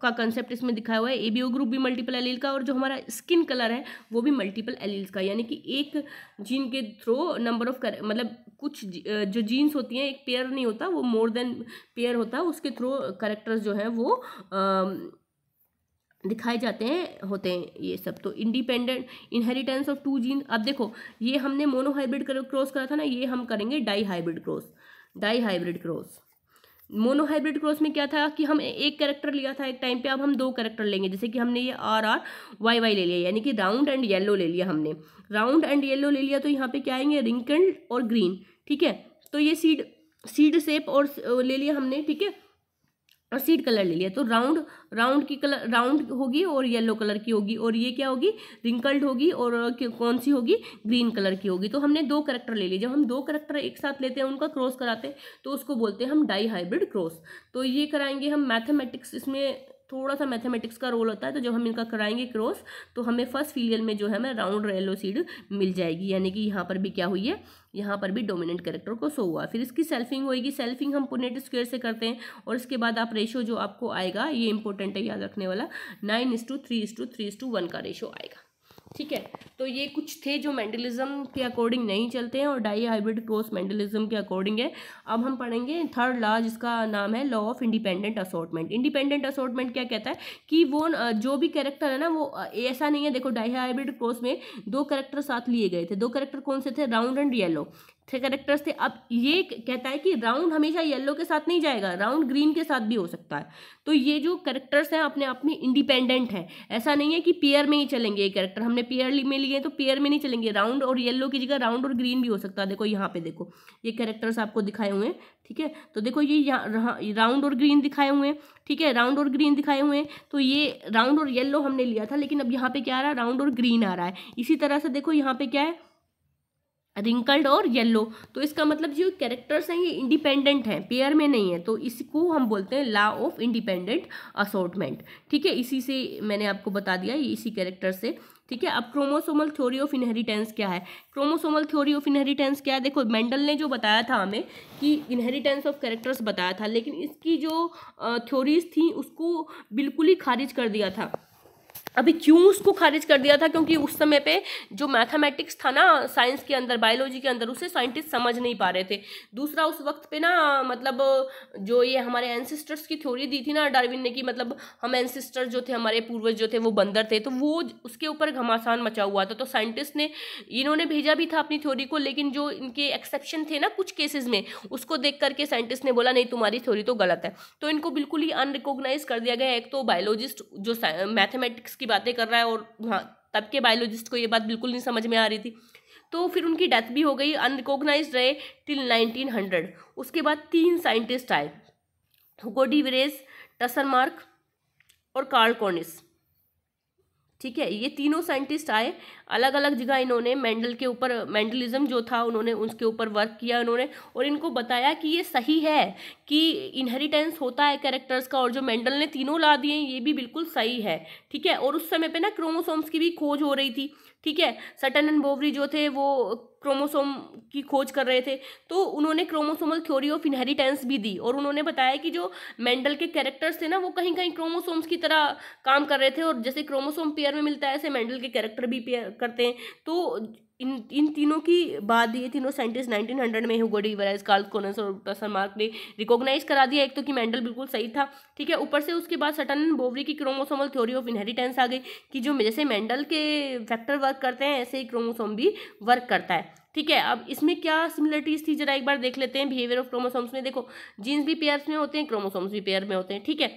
का कंसेप्ट इसमें दिखाया हुआ है एबीओ ग्रुप भी मल्टीपल एलील का और जो हमारा स्किन कलर है वो भी मल्टीपल एलील्स का यानी कि एक जीन के थ्रू नंबर ऑफ मतलब कुछ जो जीन्स होती हैं एक पेयर नहीं होता वो मोर देन पेयर होता है उसके थ्रू करेक्टर्स जो हैं वो आ, दिखाए जाते हैं होते हैं ये सब तो independent inheritance of two gene अब देखो ये हमने मोनो हाइब्रिड क्रॉस करा था ना ये हम करेंगे dihybrid cross dihybrid cross monohybrid cross में क्या था कि हम एक करेक्टर लिया था एक टाइम पे अब हम दो करेक्टर लेंगे जैसे कि हमने ये आर आर वाई वाई ले लिया यानी कि राउंड एंड येलो ले लिया हमने राउंड एंड येलो ले लिया तो यहाँ पे क्या आएंगे रिंकल्ड और ग्रीन ठीक है तो ये सीड सीड सेप और ले लिया हमने ठीक है और सीड कलर ले लिया तो राउंड राउंड की कलर राउंड होगी और येलो कलर की होगी और ये क्या होगी रिंकल्ड होगी और कौन सी होगी ग्रीन कलर की होगी तो हमने दो करेक्टर ले लिए जब हम दो करेक्टर एक साथ लेते हैं उनका क्रॉस कराते हैं तो उसको बोलते हैं हम डाई हाइब्रिड क्रॉस तो ये कराएंगे हम मैथमेटिक्स इसमें थोड़ा सा मैथमेटिक्स का रोल होता है तो जब हम इनका कराएंगे क्रॉस तो हमें फर्स्ट फीलियल में जो है हमें राउंड रेलो सीड मिल जाएगी यानी कि यहाँ पर भी क्या हुई है यहाँ पर भी डोमिनेंट करेक्टर को सो हुआ फिर इसकी सेल्फिंग होएगी सेल्फिंग हम पुनेट स्क्वेयर से करते हैं और इसके बाद आप रेशो जो आपको आएगा ये इंपॉर्टेंट है याद रखने वाला nine is to three is to three is to one का रेशो आएगा ठीक है तो ये कुछ थे जो मैंडलिज्म के अकॉर्डिंग नहीं चलते हैं और डाई हाइब्रिड क्रॉस मेंडलिज्म के अकॉर्डिंग है अब हम पढ़ेंगे थर्ड लॉ जिसका नाम है law of independent assortment independent assortment क्या कहता है कि वो जो भी कैरेक्टर है ना वो ऐसा नहीं है देखो डाई हाइब्रिड क्रॉस में दो करेक्टर साथ लिए गए थे दो करेक्टर कौन से थे राउंड एंड येलो थे करेक्टर्स थे अब ये कहता है कि राउंड हमेशा येलो के साथ नहीं जाएगा राउंड ग्रीन के साथ भी हो सकता है तो ये जो करेक्टर्स हैं अपने आप में इंडिपेंडेंट हैं ऐसा नहीं है कि पेयर में ही चलेंगे ये करेक्टर हमने पेयर में लिए तो पेयर में नहीं चलेंगे राउंड और येलो की जगह राउंड और ग्रीन भी हो सकता है देखो यहाँ पे देखो ये करेक्टर्स आपको दिखाए हुए हैं ठीक है तो देखो ये यहाँ राउंड और ग्रीन दिखाए हुए हैं ठीक है राउंड और ग्रीन दिखाए हुए हैं तो ये राउंड और येल्लो हमने लिया था लेकिन अब यहाँ पर क्या आ रहा है राउंड और ग्रीन आ रहा है इसी तरह से देखो यहाँ पर क्या है रिंकल्ड और येलो तो इसका मतलब जो कैरेक्टर्स हैं ये इंडिपेंडेंट हैं पेयर में नहीं है तो इसको हम बोलते हैं लॉ ऑफ इंडिपेंडेंट असोटमेंट ठीक है इसी से मैंने आपको बता दिया ये इसी कैरेक्टर से ठीक है अब क्रोमोसोमल थ्योरी ऑफ इनहेरिटेंस क्या है क्रोमोसोमल थ्योरी ऑफ इनहेरिटेंस क्या है देखो मेंडल ने जो बताया था हमें कि इनहेरिटेंस ऑफ कैरेक्टर्स बताया था लेकिन इसकी जो थ्योरीज थी उसको बिल्कुल ही खारिज कर दिया था अभी क्यों उसको खारिज कर दिया था क्योंकि उस समय पे जो मैथमेटिक्स था ना साइंस के अंदर बायोलॉजी के अंदर उसे साइंटिस्ट समझ नहीं पा रहे थे दूसरा उस वक्त पे ना मतलब जो ये हमारे एंसिस्टर्स की थ्योरी दी थी ना डार्विन ने कि मतलब हम एंसिस्टर्स जो थे हमारे पूर्वज जो थे वो बंदर थे तो वो उसके ऊपर घमासान मचा हुआ था तो साइंटिस्ट ने इन्होंने भेजा भी था अपनी थ्योरी को लेकिन जो इनके एक्सेप्शन थे ना कुछ केसेज में उसको देख करके साइंटिस्ट ने बोला नहीं तुम्हारी थ्योरी तो गलत है तो इनको बिल्कुल ही अनरिकोगनाइज कर दिया गया एक तो बायोलॉजिस्ट जो मैथमेटिक्स की बातें कर रहा है और हाँ तब के बायोलॉजिस्ट को ये बात बिल्कुल नहीं समझ में आ रही थी तो फिर उनकी डेथ भी हो गई अनरिकोगनाइज रहे टिल 1900 उसके बाद तीन साइंटिस्ट आए हुगो डिवरेस टसरमार्क और कार्ल कॉर्निस ठीक है ये तीनों साइंटिस्ट आए अलग अलग जगह इन्होंने मेंडल के ऊपर मेंडलिज्म जो था उन्होंने उसके ऊपर वर्क किया उन्होंने और इनको बताया कि ये सही है कि इनहेरिटेंस होता है कैरेक्टर्स का और जो मेंडल ने तीनों ला दिए ये भी बिल्कुल सही है ठीक है और उस समय पे ना क्रोमोसोम्स की भी खोज हो रही थी ठीक है सटन एंड बोवरी जो थे वो क्रोमोसोम की खोज कर रहे थे तो उन्होंने क्रोमोसोमल थ्योरी ऑफ इनहेरिटेंस भी दी और उन्होंने बताया कि जो मेंडल के कैरेक्टर्स थे ना वो कहीं कहीं क्रोमोसोम्स की तरह काम कर रहे थे और जैसे क्रोमोसोम पेयर में मिलता है ऐसे मेंडल के कैरेक्टर भी पेयर करते हैं तो इन इन तीनों की बात ये तीनों साइंटिस्ट नाइनटीन हंड्रेड में हुगो डिवराइज कार्ल कोनस और मार्क ने रिकॉग्नाइज करा दिया एक तो कि मेंडल बिल्कुल सही था ठीक है ऊपर से उसके बाद सटन बोवरी की क्रोमोसोमल थ्योरी ऑफ इनहेरिटेंस आ गई कि जो जैसे मेंडल के फैक्टर वर्क करते हैं ऐसे ही क्रोमोसोम भी वर्क करता है ठीक है अब इसमें क्या सिमिलरिटीज थी जरा एक बार देख लेते हैं बिहेवियर ऑफ क्रोमोसोम्स में देखो जीन्स भी पेयर्स में होते हैं क्रोमोसोम्स भी पेयर में होते हैं ठीक है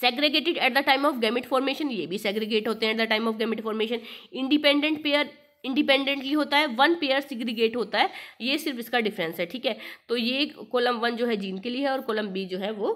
segregated at the time of gamete formation ये भी सेग्रीगेट होते हैं at the time of gamete formation independent pair independently होता है वन पेयर सिग्रीगेट होता है ये सिर्फ इसका डिफरेंस है ठीक है तो ये कोलम वन जो है जीन के लिए है और कोलम बी जो है वो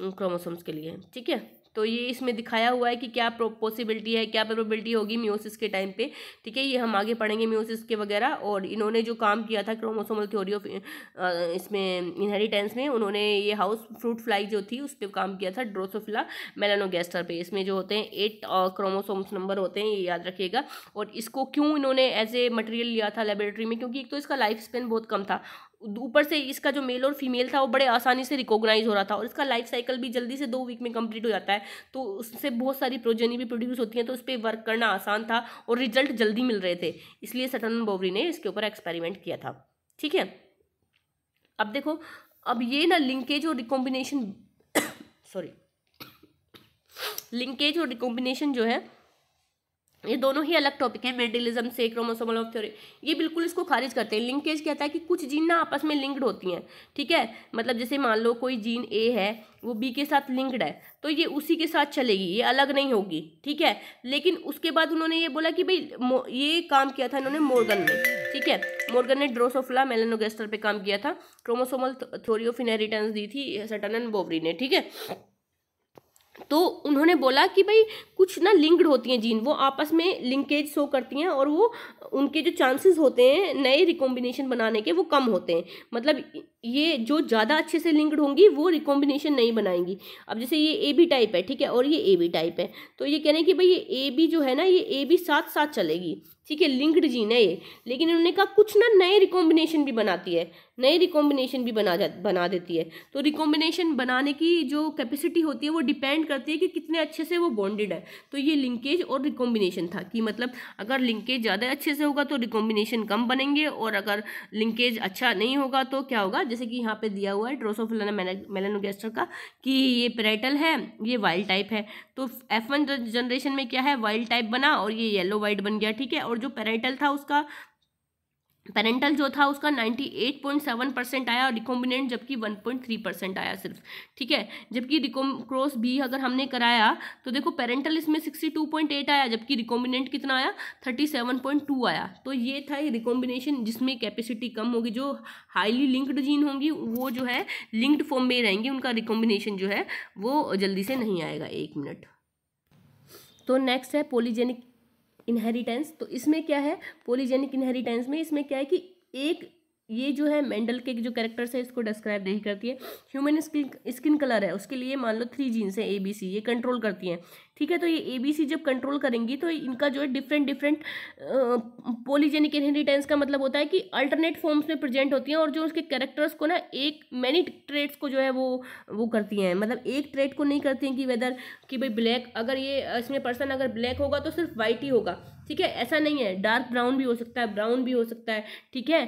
क्रोमोसोम्स के लिए है ठीक है तो ये इसमें दिखाया हुआ है कि क्या पॉसिबिलिटी है क्या प्रोबेबिलिटी होगी म्यूसिस के टाइम पे ठीक है ये हम आगे पढ़ेंगे म्यूसिस के वगैरह और इन्होंने जो काम किया था क्रोमोसोमल थ्योरी ऑफ इसमें इनहेरिटेंस में उन्होंने ये हाउस फ्रूट फ्लाई जो थी उस पर काम किया था ड्रोसोफिला मेलानोगेस्टर पे इसमें जो होते हैं एट क्रोमोसोम्स नंबर होते हैं ये याद रखिएगा और इसको क्यों इन्होंने एज ए मटेरियल लिया था लेबोरेटरी में क्योंकि एक तो इसका लाइफ स्पेन बहुत कम था ऊपर से इसका जो मेल और फीमेल था वो बड़े आसानी से रिकॉग्नाइज हो रहा था और इसका लाइफ साइकिल भी जल्दी से दो वीक में कंप्लीट हो जाता है तो उससे बहुत सारी प्रोजेनी भी प्रोड्यूस होती हैं तो उस पर वर्क करना आसान था और रिजल्ट जल्दी मिल रहे थे इसलिए सटन बोवरी ने इसके ऊपर एक्सपेरिमेंट किया था ठीक है अब देखो अब ये ना लिंकेज और रिकॉम्बिनेशन सॉरी लिंकेज और रिकॉम्बिनेशन जो है ये दोनों ही अलग टॉपिक है मेडिलिज्म से क्रोमोसोमल ऑफ थ्योरी ये बिल्कुल इसको खारिज करते हैं लिंकेज कहता है कि कुछ जीन ना आपस में लिंक्ड होती हैं ठीक है मतलब जैसे मान लो कोई जीन ए है वो बी के साथ लिंक्ड है तो ये उसी के साथ चलेगी ये अलग नहीं होगी ठीक है लेकिन उसके बाद उन्होंने ये बोला कि भाई ये काम किया था इन्होंने मोर्गन ने ठीक है मोर्गन ने ड्रोसोफला मेलेनोगेस्टर पर काम किया था क्रोमोसोमल थ्योरी ऑफ इनहेरिटेंस दी थी सटन एंड बोवरी ने ठीक है तो उन्होंने बोला कि भाई कुछ ना लिंक्ड होती हैं जीन वो आपस में लिंकेज शो करती हैं और वो उनके जो चांसेस होते हैं नए रिकॉम्बिनेशन बनाने के वो कम होते हैं मतलब ये जो ज़्यादा अच्छे से लिंक्ड होंगी वो रिकॉम्बिनेशन नहीं बनाएंगी अब जैसे ये ए बी टाइप है ठीक है और ये ए बी टाइप है तो ये कह रहे हैं कि भाई ये ए बी जो है ना ये ए बी साथ साथ चलेगी ठीक है लिंक्ड जीन है ये लेकिन इन्होंने कहा कुछ ना नए रिकॉम्बिनेशन भी बनाती है नए रिकॉम्बिनेशन भी बना जा बना देती है तो रिकॉम्बिनेशन बनाने की जो कैपेसिटी होती है वो डिपेंड करती है कि कितने अच्छे से वो बॉन्डेड है तो ये लिंकेज और रिकॉम्बिनेशन था कि मतलब अगर लिंकेज ज़्यादा अच्छे से होगा तो रिकॉम्बिनेशन कम बनेंगे और अगर लिंकेज अच्छा नहीं होगा तो क्या होगा जैसे कि यहाँ पे दिया हुआ है ड्रोसोफिलाना मेलानोगेस्टर का कि ये पेराइटल है ये वाइल्ड टाइप है तो एफ वन जनरेशन में क्या है वाइल्ड टाइप बना और ये येलो वाइट बन गया ठीक है और जो पेराइटल था उसका पेरेंटल जो था उसका 98.7 परसेंट आया और रिकॉम्बिनेंट जबकि 1.3 परसेंट आया सिर्फ ठीक है जबकि रिकॉम क्रॉस बी अगर हमने कराया तो देखो पेरेंटल इसमें 62.8 आया जबकि रिकॉम्बिनेंट कितना आया 37.2 आया तो ये था रिकॉम्बिनेशन जिसमें कैपेसिटी कम होगी जो हाईली लिंक्ड जीन होंगी वो जो है लिंक्ड फॉर्म में रहेंगी उनका रिकॉम्बिनेशन जो है वो जल्दी से नहीं आएगा एक मिनट तो नेक्स्ट है पोलीजेनिक इनहेरिटेंस तो इसमें क्या है पोलीजेनिक इनहेरिटेंस में इसमें क्या है कि एक ये जो है मेंडल के जो कैरेक्टर्स है इसको डिस्क्राइब नहीं करती है ह्यूमन स्किन स्किन कलर है उसके लिए मान लो थ्री जीन्स हैं ए बी सी ये कंट्रोल करती हैं ठीक है तो ये ए बी सी जब कंट्रोल करेंगी तो इनका जो है डिफरेंट डिफरेंट पोलीजेनिक इनहेरिटेंस का मतलब होता है कि अल्टरनेट फॉर्म्स में प्रेजेंट होती हैं और जो उसके कैरेक्टर्स को ना एक मैनी ट्रेड्स को जो है वो वो करती हैं मतलब एक ट्रेड को नहीं करती हैं कि वेदर कि भाई ब्लैक अगर ये इसमें पर्सन अगर ब्लैक होगा तो सिर्फ वाइट ही होगा ठीक है ऐसा नहीं है डार्क ब्राउन भी हो सकता है ब्राउन भी हो सकता है ठीक है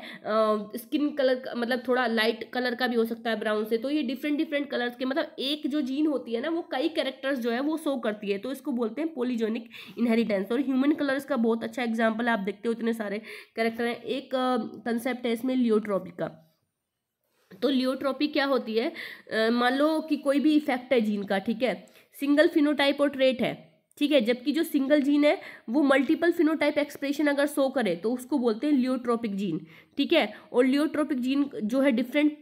स्किन कलर मतलब थोड़ा लाइट कलर का भी हो सकता है ब्राउन से तो ये डिफरेंट डिफरेंट कलर्स के मतलब एक जो जीन होती है ना वो कई कैरेक्टर्स जो है वो शो करती है तो इसको बोलते हैं पोलीजोनिक इनहेरिटेंस और ह्यूमन कलर्स का बहुत अच्छा एग्जाम्पल आप देखते हो इतने सारे कैरेक्टर हैं एक कंसेप्ट है इसमें लियोट्रॉपी का तो लियोट्रॉपी क्या होती है मान लो कि कोई भी इफेक्ट है जीन का ठीक है सिंगल फिनोटाइप और ट्रेट है ठीक है जबकि जो सिंगल जीन है वो मल्टीपल फिनोटाइप एक्सप्रेशन अगर शो करे तो उसको बोलते हैं लियोट्रोपिक जीन ठीक है और लियोट्रोपिक जीन जो है डिफरेंट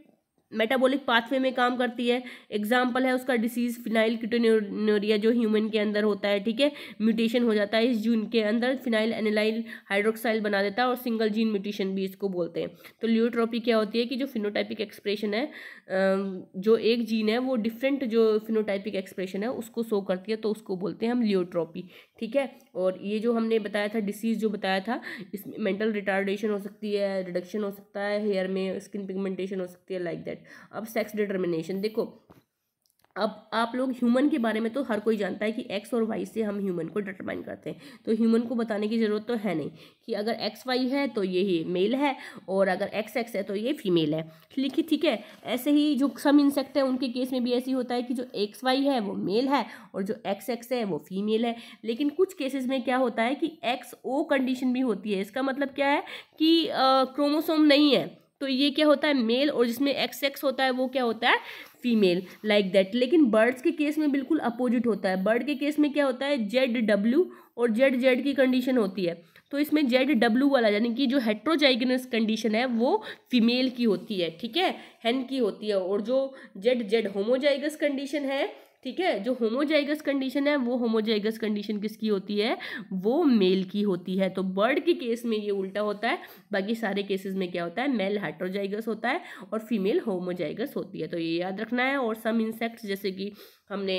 मेटाबॉलिक पाथवे में काम करती है एग्जाम्पल है उसका डिसीज फिनाइल क्यूटोनोरिया जो ह्यूमन के अंदर होता है ठीक है म्यूटेशन हो जाता है इस जून के अंदर फिनाइल एनिलाइल हाइड्रोक्साइल बना देता है और सिंगल जीन म्यूटेशन भी इसको बोलते हैं तो लियोट्रॉपी क्या होती है कि जो फिनोटाइपिक एक्सप्रेशन है जो एक जीन है वो डिफरेंट जो फिनोटाइपिक एक्सप्रेशन है उसको शो करती है तो उसको बोलते हैं हम लियोट्रॉपी ठीक है और ये जो हमने बताया था डिसीज़ जो बताया था इसमें मेंटल रिटार्डेशन हो सकती है रिडक्शन हो सकता है हेयर में स्किन पिगमेंटेशन हो सकती है लाइक like दैट अब सेक्स डिटर्मिनेशन देखो अब आप लोग ह्यूमन के बारे में तो हर कोई जानता है कि एक्स और वाई से हम ह्यूमन को डिटरमाइन करते हैं तो ह्यूमन को बताने की ज़रूरत तो है नहीं कि अगर एक्स वाई है तो ये ही मेल है और अगर एक्स एक्स है तो ये फीमेल है लिखिए ठीक है ऐसे ही जो सम इंसेक्ट है उनके केस में भी ऐसे होता है कि जो एक्स वाई है वो मेल है और जो एक्स एक्स है वो फीमेल है लेकिन कुछ केसेस में क्या होता है कि एक्स ओ कंडीशन भी होती है इसका मतलब क्या है कि क्रोमोसोम नहीं है तो ये क्या होता है मेल और जिसमें एक्स एक्स होता है वो क्या होता है फीमेल लाइक दैट लेकिन बर्ड्स के केस में बिल्कुल अपोजिट होता है बर्ड के केस में क्या होता है जेड डब्ल्यू और जेड जेड की कंडीशन होती है तो इसमें जेड डब्ल्यू वाला यानी कि जो हेट्रोजाइगनस कंडीशन है वो फीमेल की होती है ठीक है हैन की होती है और जो जेड जेड होमोजाइगस कंडीशन है ठीक है जो होमोजाइगस कंडीशन है वो होमोजाइगस कंडीशन किसकी होती है वो मेल की होती है तो बर्ड के केस में ये उल्टा होता है बाकी सारे केसेस में क्या होता है मेल हाइट्रोजाइगस होता है और फीमेल होमोजाइगस होती है तो ये याद रखना है और सम इंसेक्ट्स जैसे कि हमने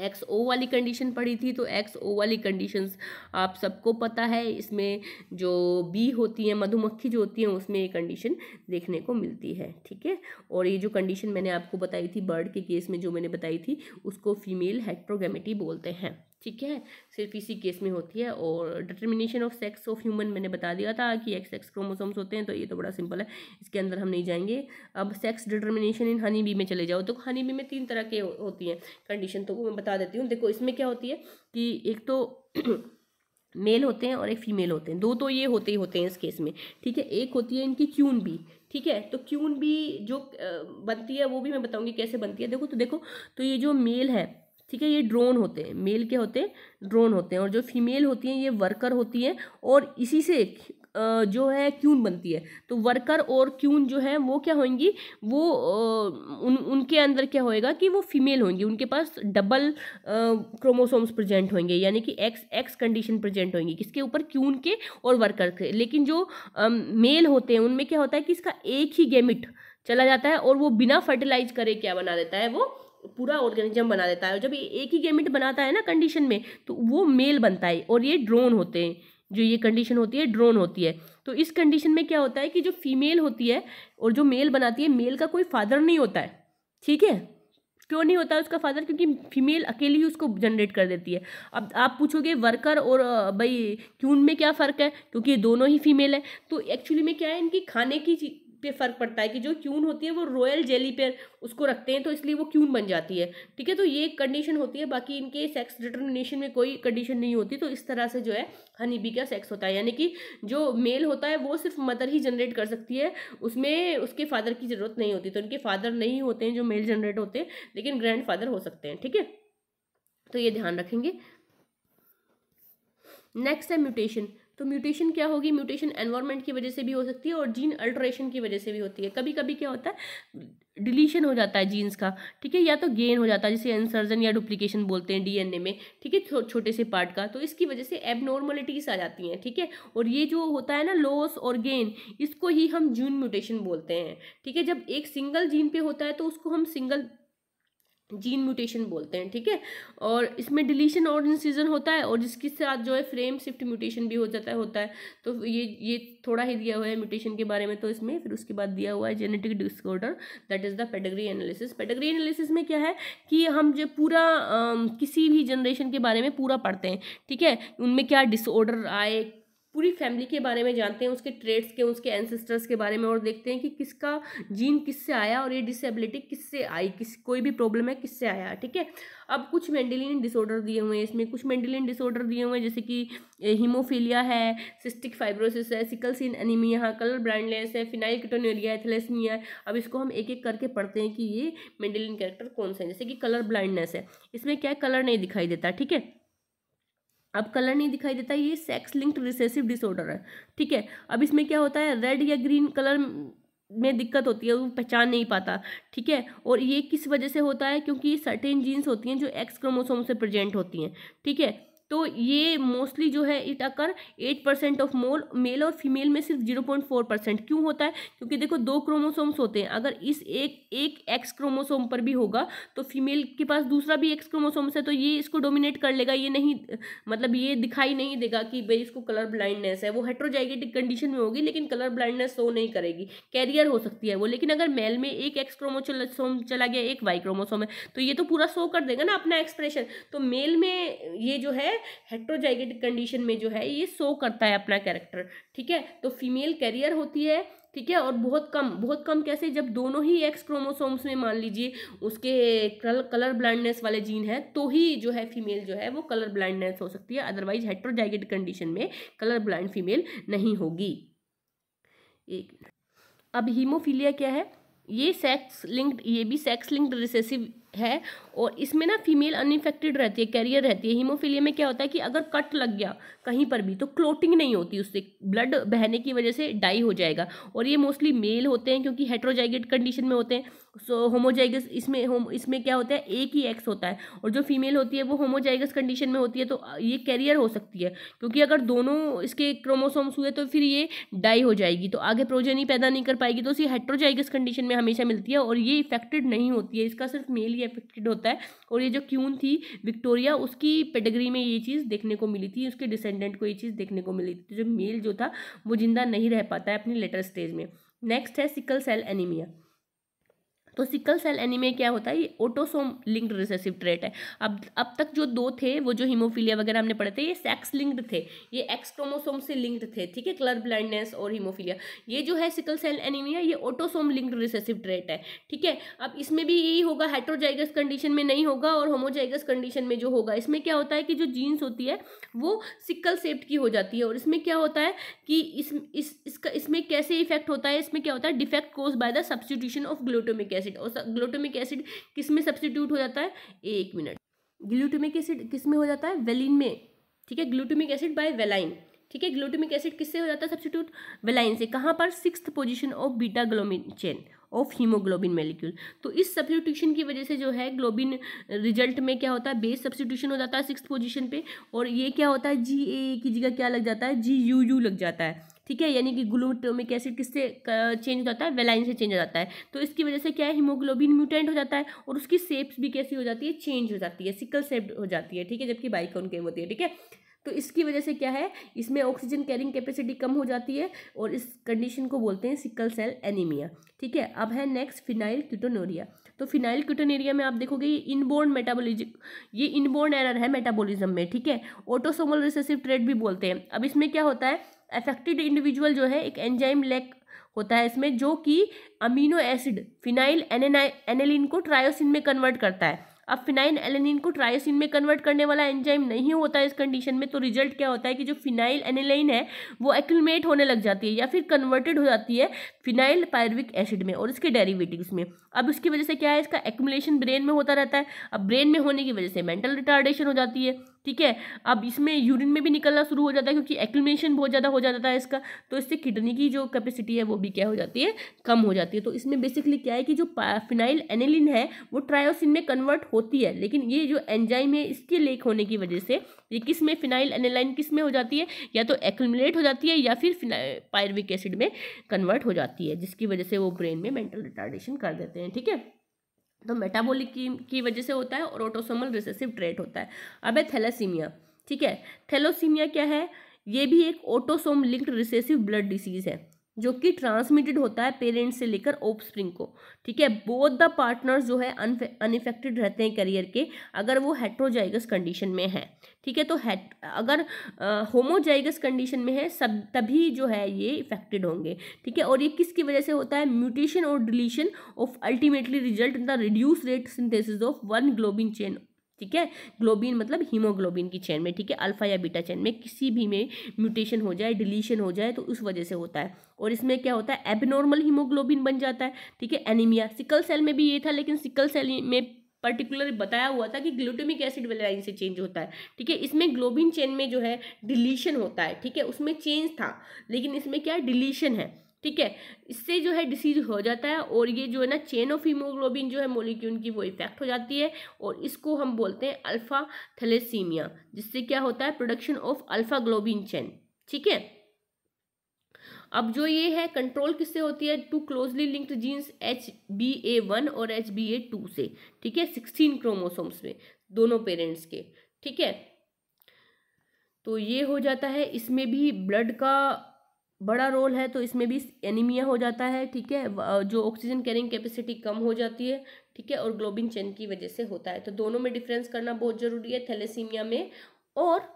एक्स ओ वाली कंडीशन पढ़ी थी तो एक्स ओ वाली कंडीशंस आप सबको पता है इसमें जो बी होती है मधुमक्खी जो होती है उसमें ये कंडीशन देखने को मिलती है ठीक है और ये जो कंडीशन मैंने आपको बताई थी बर्ड के केस में जो मैंने बताई थी उसको फीमेल हेट्रोगेमिटी बोलते हैं ठीक है सिर्फ इसी केस में होती है और determination of sex of human मैंने बता दिया था कि एक्स एक्स क्रोमोसोम्स होते हैं तो ये तो बड़ा सिंपल है इसके अंदर हम नहीं जाएंगे अब sex determination in honey bee में चले जाओ तो हनी बी में तीन तरह के होती हैं कंडीशन तो मैं बता देती हूँ देखो इसमें क्या होती है कि एक तो मेल होते हैं और एक फीमेल होते हैं दो तो ये होते ही होते हैं इस केस में ठीक है एक होती है इनकी क्यून बी ठीक है तो क्यून बी जो बनती है वो भी मैं बताऊंगी कैसे बनती है देखो तो देखो तो ये जो मेल है ठीक है ये ड्रोन होते हैं मेल के होते हैं ड्रोन होते हैं और जो फीमेल होती हैं ये वर्कर होती हैं और इसी से जो है क्यून बनती है तो वर्कर और क्यून जो है वो क्या होंगी वो उन उनके अंदर क्या होएगा कि वो फीमेल होंगी उनके पास डबल क्रोमोसोम्स प्रेजेंट होंगे यानी कि एक्स एक्स कंडीशन प्रेजेंट होंगी किसके ऊपर क्यून के और वर्कर के लेकिन जो मेल होते हैं उनमें क्या होता है कि इसका एक ही गेमिट चला जाता है और वो बिना फर्टिलाइज करे क्या बना देता है वो पूरा ऑर्गेनिज्म बना देता है और जब एक ही गेमिट बनाता है ना कंडीशन में तो वो मेल बनता है और ये ड्रोन होते हैं जो ये कंडीशन होती है ड्रोन होती है तो इस कंडीशन में क्या होता है कि जो फीमेल होती है और जो मेल बनाती है मेल का कोई फादर नहीं होता है ठीक है क्यों नहीं होता है उसका फादर क्योंकि फीमेल अकेली ही उसको जनरेट कर देती है अब आप पूछोगे वर्कर और भाई क्यून में क्या फ़र्क है क्योंकि ये दोनों ही फीमेल है तो एक्चुअली में क्या है इनकी खाने की पे फ़र्क पड़ता है कि जो क्यून होती है वो रॉयल जेली पे उसको रखते हैं तो इसलिए वो क्यून बन जाती है ठीक है तो ये कंडीशन होती है बाकी इनके सेक्स डिटर्मिनेशन में कोई कंडीशन नहीं होती तो इस तरह से जो है हनी बी का सेक्स होता है यानी कि जो मेल होता है वो सिर्फ मदर ही जनरेट कर सकती है उसमें उसके फादर की ज़रूरत नहीं होती तो इनके फादर नहीं होते हैं जो मेल जनरेट होते हैं लेकिन ग्रैंड फादर हो सकते हैं ठीक है तो ये ध्यान रखेंगे नेक्स्ट है म्यूटेशन तो म्यूटेशन क्या होगी म्यूटेशन एनवायरमेंट की वजह से भी हो सकती है और जीन अल्ट्रेशन की वजह से भी होती है कभी कभी क्या होता है डिलीशन हो जाता है जीन्स का ठीक है या तो गेन हो जाता है जिसे इंसर्जन या डुप्लीकेशन बोलते हैं डीएनए में ठीक है छो, छोटे से पार्ट का तो इसकी वजह से एबनॉर्मलिटीज आ जाती हैं ठीक है थीके? और ये जो होता है ना लॉस और गेन इसको ही हम जून म्यूटेशन बोलते हैं ठीक है जब एक सिंगल जीन पे होता है तो उसको हम सिंगल जीन म्यूटेशन बोलते हैं ठीक है और इसमें डिलीशन और इंसीजन होता है और जिसके साथ जो है फ्रेम शिफ्ट म्यूटेशन भी हो जाता है होता है तो ये ये थोड़ा ही दिया हुआ है म्यूटेशन के बारे में तो इसमें फिर उसके बाद दिया हुआ है genetic disorder that is the pedigree analysis pedigree analysis में क्या है कि हम जो पूरा आ, किसी भी जनरेशन के बारे में पूरा पढ़ते हैं ठीक है उनमें क्या डिसऑर्डर आए पूरी फैमिली के बारे में जानते हैं उसके ट्रेड्स के उसके एनसेस्टर्स के बारे में और देखते हैं कि किसका जीन किससे आया और ये डिसेबिलिटी किससे आई किस कोई भी प्रॉब्लम है किससे आया ठीक है अब कुछ मेंडेलियन डिसऑर्डर दिए हुए हैं इसमें कुछ मेंडेलियन डिसऑर्डर दिए हुए हैं जैसे कि हीमोफीलिया है सिस्टिक फाइब्रोसिस है सिकल सीन एनीमिया कलर ब्राइंडलेस है फिनाइल किटोनोरिया एथलेसमिया है अब इसको हम एक एक करके पढ़ते हैं कि ये मेंडेलियन कैरेक्टर कौन सा है जैसे कि कलर ब्लाइंडनेस है इसमें क्या कलर नहीं दिखाई देता ठीक है अब कलर नहीं दिखाई देता ये सेक्स लिंक्ड रिसेसिव डिसऑर्डर है ठीक है अब इसमें क्या होता है रेड या ग्रीन कलर में दिक्कत होती है वो पहचान नहीं पाता ठीक है और ये किस वजह से होता है क्योंकि सर्टेन जीन्स होती हैं जो एक्स क्रोमोसोम से प्रेजेंट होती हैं ठीक है तो ये मोस्टली जो है it occur eight percent of mole male और फीमेल में सिर्फ जीरो पॉइंट फोर परसेंट क्यों होता है क्योंकि देखो दो क्रोमोसोम्स होते हैं अगर इस एक एक एक्स क्रोमोसोम पर भी होगा तो फीमेल के पास दूसरा भी एक्स क्रोमोसोम्स है तो ये इसको डोमिनेट कर लेगा ये नहीं मतलब ये दिखाई नहीं देगा कि भाई इसको कलर ब्लाइंडनेस है वो हेट्रोजाइगेटिक कंडीशन में होगी लेकिन कलर ब्लाइंडनेस शो नहीं करेगी कैरियर हो सकती है वो लेकिन अगर मेल में एक एक्स क्रोमोसोम चला गया एक वाई क्रोमोसोम है तो ये तो पूरा शो कर देगा ना अपना एक्सप्रेशन तो मेल में ये जो है हेट्रोजाइगेटिक कंडीशन में जो है ये शो करता है अपना कैरेक्टर ठीक है तो फीमेल कैरियर होती है ठीक है और बहुत कम बहुत कम कैसे जब दोनों ही एक्स क्रोमोसोम्स में मान लीजिए उसके कल, कलर ब्लाइंडनेस वाले जीन है तो ही जो है फीमेल जो है वो कलर ब्लाइंडनेस हो सकती है अदरवाइज हेट्रोजाइगेटिक कंडीशन में कलर ब्लाइंड फीमेल नहीं होगी एक अब हीमोफीलिया क्या है ये सेक्स लिंक्ड ये भी सेक्स लिंक्ड रिसेसिव है और इसमें ना फीमेल अनइन्फेक्टेड रहती है कैरियर रहती है हीमोफीलिया में क्या होता है कि अगर कट लग गया कहीं पर भी तो क्लोटिंग नहीं होती उससे ब्लड बहने की वजह से डाई हो जाएगा और ये मोस्टली मेल होते हैं क्योंकि हेट्रोजाइगेट कंडीशन में होते हैं सो so, होमोजाइगस इसमें होम इसमें क्या होता है एक ही एक्स होता है और जो फीमेल होती है वो होमोजाइगस कंडीशन में होती है तो ये कैरियर हो सकती है क्योंकि अगर दोनों इसके क्रोमोसोम्स हुए तो फिर ये डाई हो जाएगी तो आगे प्रोजेनी पैदा नहीं कर पाएगी तो उसे हेट्रोजाइगस कंडीशन में हमेशा मिलती है और ये इफेक्टेड नहीं होती है इसका सिर्फ मेल भी अफेक्टेड होता है और ये जो क्यून थी विक्टोरिया उसकी पेडगरी में ये चीज़ देखने को मिली थी उसके डिसेंडेंट को ये चीज़ देखने को मिली थी तो जो मेल जो था वो जिंदा नहीं रह पाता है अपनी लेटर स्टेज में नेक्स्ट है सिकल सेल एनीमिया तो सिकल सेल एनीमिया क्या होता है ये ऑटोसोम लिंक्ड रिसेसिव ट्रेट है अब अब तक जो दो थे वो जो हीमोफीलिया वगैरह हमने पढ़े थे ये सेक्स लिंक्ड थे ये एक्स क्रोमोसोम से लिंक्ड थे ठीक है कलर ब्लाइंडनेस और हीमोफीलिया ये जो है सिकल सेल एनीमिया ये ऑटोसोम लिंक्ड रिसेसिव ट्रेट है ठीक है अब इसमें भी यही होगा हाइड्रोजाइगस कंडीशन में नहीं होगा और होमोजाइगस कंडीशन में जो होगा इसमें क्या होता है कि जो जीन्स होती है वो सिक्कल सेप्ट की हो जाती है और इसमें क्या होता है कि इस, इस इसका इसमें कैसे इफेक्ट होता है इसमें क्या होता है defect cause by the substitution of glutamic acid और ग्लूटोमिक एसिड किस में सब्सटीट्यूट हो जाता है एक मिनट ग्लूटोमिक एसिड किस में हो जाता है वेलिन में ठीक है ग्लूटोमिक एसिड बाय वेलाइन ठीक है ग्लूटोमिक एसिड किससे हो जाता है सब्सटीट्यूट वेलाइन से कहाँ पर six position of beta globin chain of haemoglobin molecule तो इस सब्सिट्यूशन की वजह से जो है ग्लोबिन रिजल्ट में क्या होता है बेस सब्सिट्यूशन हो जाता है सिक्स पोजिशन पे और ये क्या होता है जी ए की जगह क्या लग जाता है जी यू यू लग जाता है ठीक है यानी कि ग्लूटोमिक एसिड किससे चेंज हो जाता है वेलाइन से चेंज हो जाता है तो इसकी वजह से क्या है हीमोग्लोबिन म्यूटेंट हो जाता है और उसकी सेप्स भी कैसी हो जाती है चेंज हो जाती है सिकल सेप्ड हो जाती है ठीक है जबकि बाइकॉन गेम होती है ठीक है तो इसकी वजह से क्या है इसमें ऑक्सीजन कैरिंग कैपेसिटी कम हो जाती है और इस कंडीशन को बोलते हैं सिकल सेल एनीमिया ठीक है अब है नेक्स्ट फिनाइल क्यूटोनोरिया तो फिनाइल एरिया में आप देखोगे ये इनबोर्न मेटाबोलिज ये इनबोर्न एरर है मेटाबोलिज्म में ठीक है ऑटोसोमल रिसेसिव ट्रेड भी बोलते हैं अब इसमें क्या होता है अफेक्टेड इंडिविजुअल जो है एक एंजाइम लैक होता है इसमें जो कि अमीनो एसिड फिनाइल एनेलिन को ट्रायोसिन में कन्वर्ट करता है अब फिनाइल एलेनिन को ट्रायोसिन में कन्वर्ट करने वाला एंजाइम नहीं होता इस कंडीशन में तो रिजल्ट क्या होता है कि जो फिनाइल एनिलाइन है वो एक्मेट होने लग जाती है या फिर कन्वर्टेड हो जाती है फिनाइल पायरविक एसिड में और इसके डेरिवेटिव्स में अब इसकी वजह से क्या है इसका एक्मुलेशन ब्रेन में होता रहता है अब ब्रेन में होने की वजह से मेंटल रिटार्डेशन हो जाती है ठीक है अब इसमें यूरिन में भी निकलना शुरू हो जाता है क्योंकि एक्मेशन बहुत ज़्यादा हो जाता है इसका तो इससे किडनी की जो कैपेसिटी है वो भी क्या हो जाती है कम हो जाती है तो इसमें बेसिकली क्या है कि जो फिनाइल एनिलिन है वो ट्रायोसिन में कन्वर्ट होती है लेकिन ये जो एंजाइम है इसके लेक होने की वजह से ये किस में फिनाइल एनिलाइन किस में हो जाती है या तो एक्मलेट हो जाती है या फिर पायरविक एसिड में कन्वर्ट हो जाती है जिसकी वजह से वो ब्रेन में मेंटल रिटार्डेशन कर देते हैं ठीक है तो मेटाबॉलिक की, की वजह से होता है और ऑटोसोमल रिसेसिव ट्रेट होता है अब है थैलासीमिया ठीक है थैलोसीमिया क्या है ये भी एक autosome linked recessive blood disease है जो कि ट्रांसमिटेड होता है पेरेंट्स से लेकर ऑफस्प्रिंग को ठीक है बोथ द पार्टनर्स जो है अनइफेक्टेड रहते हैं करियर के अगर वो हेट्रोजाइगस कंडीशन में है ठीक है तो हेट अगर होमोजाइगस कंडीशन में है सब तभी जो है ये इफेक्टेड होंगे ठीक है और ये किसकी वजह से होता है म्यूटेशन और deletion of ultimately result in the reduce rate synthesis of one globin chain ठीक है ग्लोबिन मतलब हीमोग्लोबिन की चैन में ठीक है अल्फा या बीटा चैन में किसी भी में म्यूटेशन हो जाए डिलीशन हो जाए तो उस वजह से होता है और इसमें क्या होता है एबनॉर्मल हीमोग्लोबिन बन जाता है ठीक है एनीमिया सिकल सेल में भी ये था लेकिन सिकल सेल में पर्टिकुलर बताया हुआ था कि ग्लूटोमिक एसिड वेलाइन से चेंज होता है ठीक है इसमें ग्लोबिन चेन में जो है डिलीशन होता है ठीक है उसमें चेंज था लेकिन इसमें क्या डिलीशन है ठीक है इससे जो है डिसीज हो जाता है और ये जो है ना चेन ऑफ हीमोग्लोबिन जो है मोलिक्यूल की वो इफेक्ट हो जाती है और इसको हम बोलते हैं अल्फ़ा थैलेसीमिया जिससे क्या होता है production of alpha globin chain ठीक है अब जो ये है कंट्रोल किससे होती है two closely linked genes H B A one और एच बी ए टू से ठीक है सिक्सटीन क्रोमोसोम्स में दोनों पेरेंट्स के ठीक है तो ये हो जाता है इसमें भी ब्लड का बड़ा रोल है तो इसमें भी एनीमिया हो जाता है ठीक है जो ऑक्सीजन कैरिंग कैपेसिटी कम हो जाती है ठीक है और ग्लोबिन चेन की वजह से होता है तो दोनों में डिफरेंस करना बहुत ज़रूरी है थैलेसीमिया में और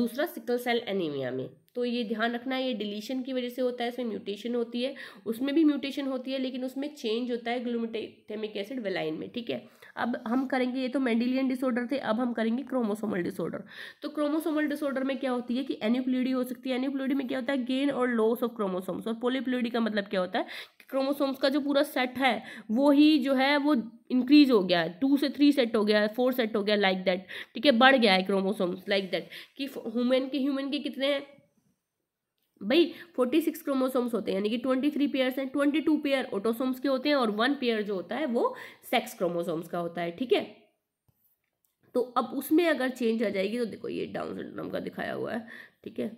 दूसरा सिकल सेल एनीमिया में तो ये ध्यान रखना ये डिलीशन की वजह से होता है इसमें म्यूटेशन होती है उसमें भी म्यूटेशन होती है लेकिन उसमें चेंज होता है ग्लूमिटेमिक एसिड वेलाइन में ठीक है अब हम करेंगे ये तो मेंडिलियन डिसऑर्डर थे अब हम करेंगे क्रोमोसोमल डिसऑर्डर तो क्रोमोसोमल डिसऑर्डर में क्या होती है कि एन्यूप्लीडी हो सकती है एन्यूप्लीडी में क्या होता है गेन और लॉस ऑफ क्रोमोसोम्स और पोलिप्लीडी का मतलब क्या होता है कि क्रोमोसोम्स का जो पूरा सेट है वो ही जो है वो इंक्रीज हो गया है टू से थ्री सेट हो गया है फोर सेट हो गया लाइक दैट ठीक है बढ़ गया है क्रोमोसोम्स लाइक दैट कि ह्यूमन के ह्यूमन के कितने भाई फोर्टी सिक्स क्रोमोसोम्स होते हैं यानी कि ट्वेंटी थ्री पेयर्स हैं ट्वेंटी टू पेयर ऑटोसोम्स के होते हैं और वन पेयर जो होता है वो सेक्स क्रोमोसोम्स का होता है ठीक है तो अब उसमें अगर चेंज आ जाएगी तो देखो ये डाउन सिंड्रोम का दिखाया हुआ है ठीक है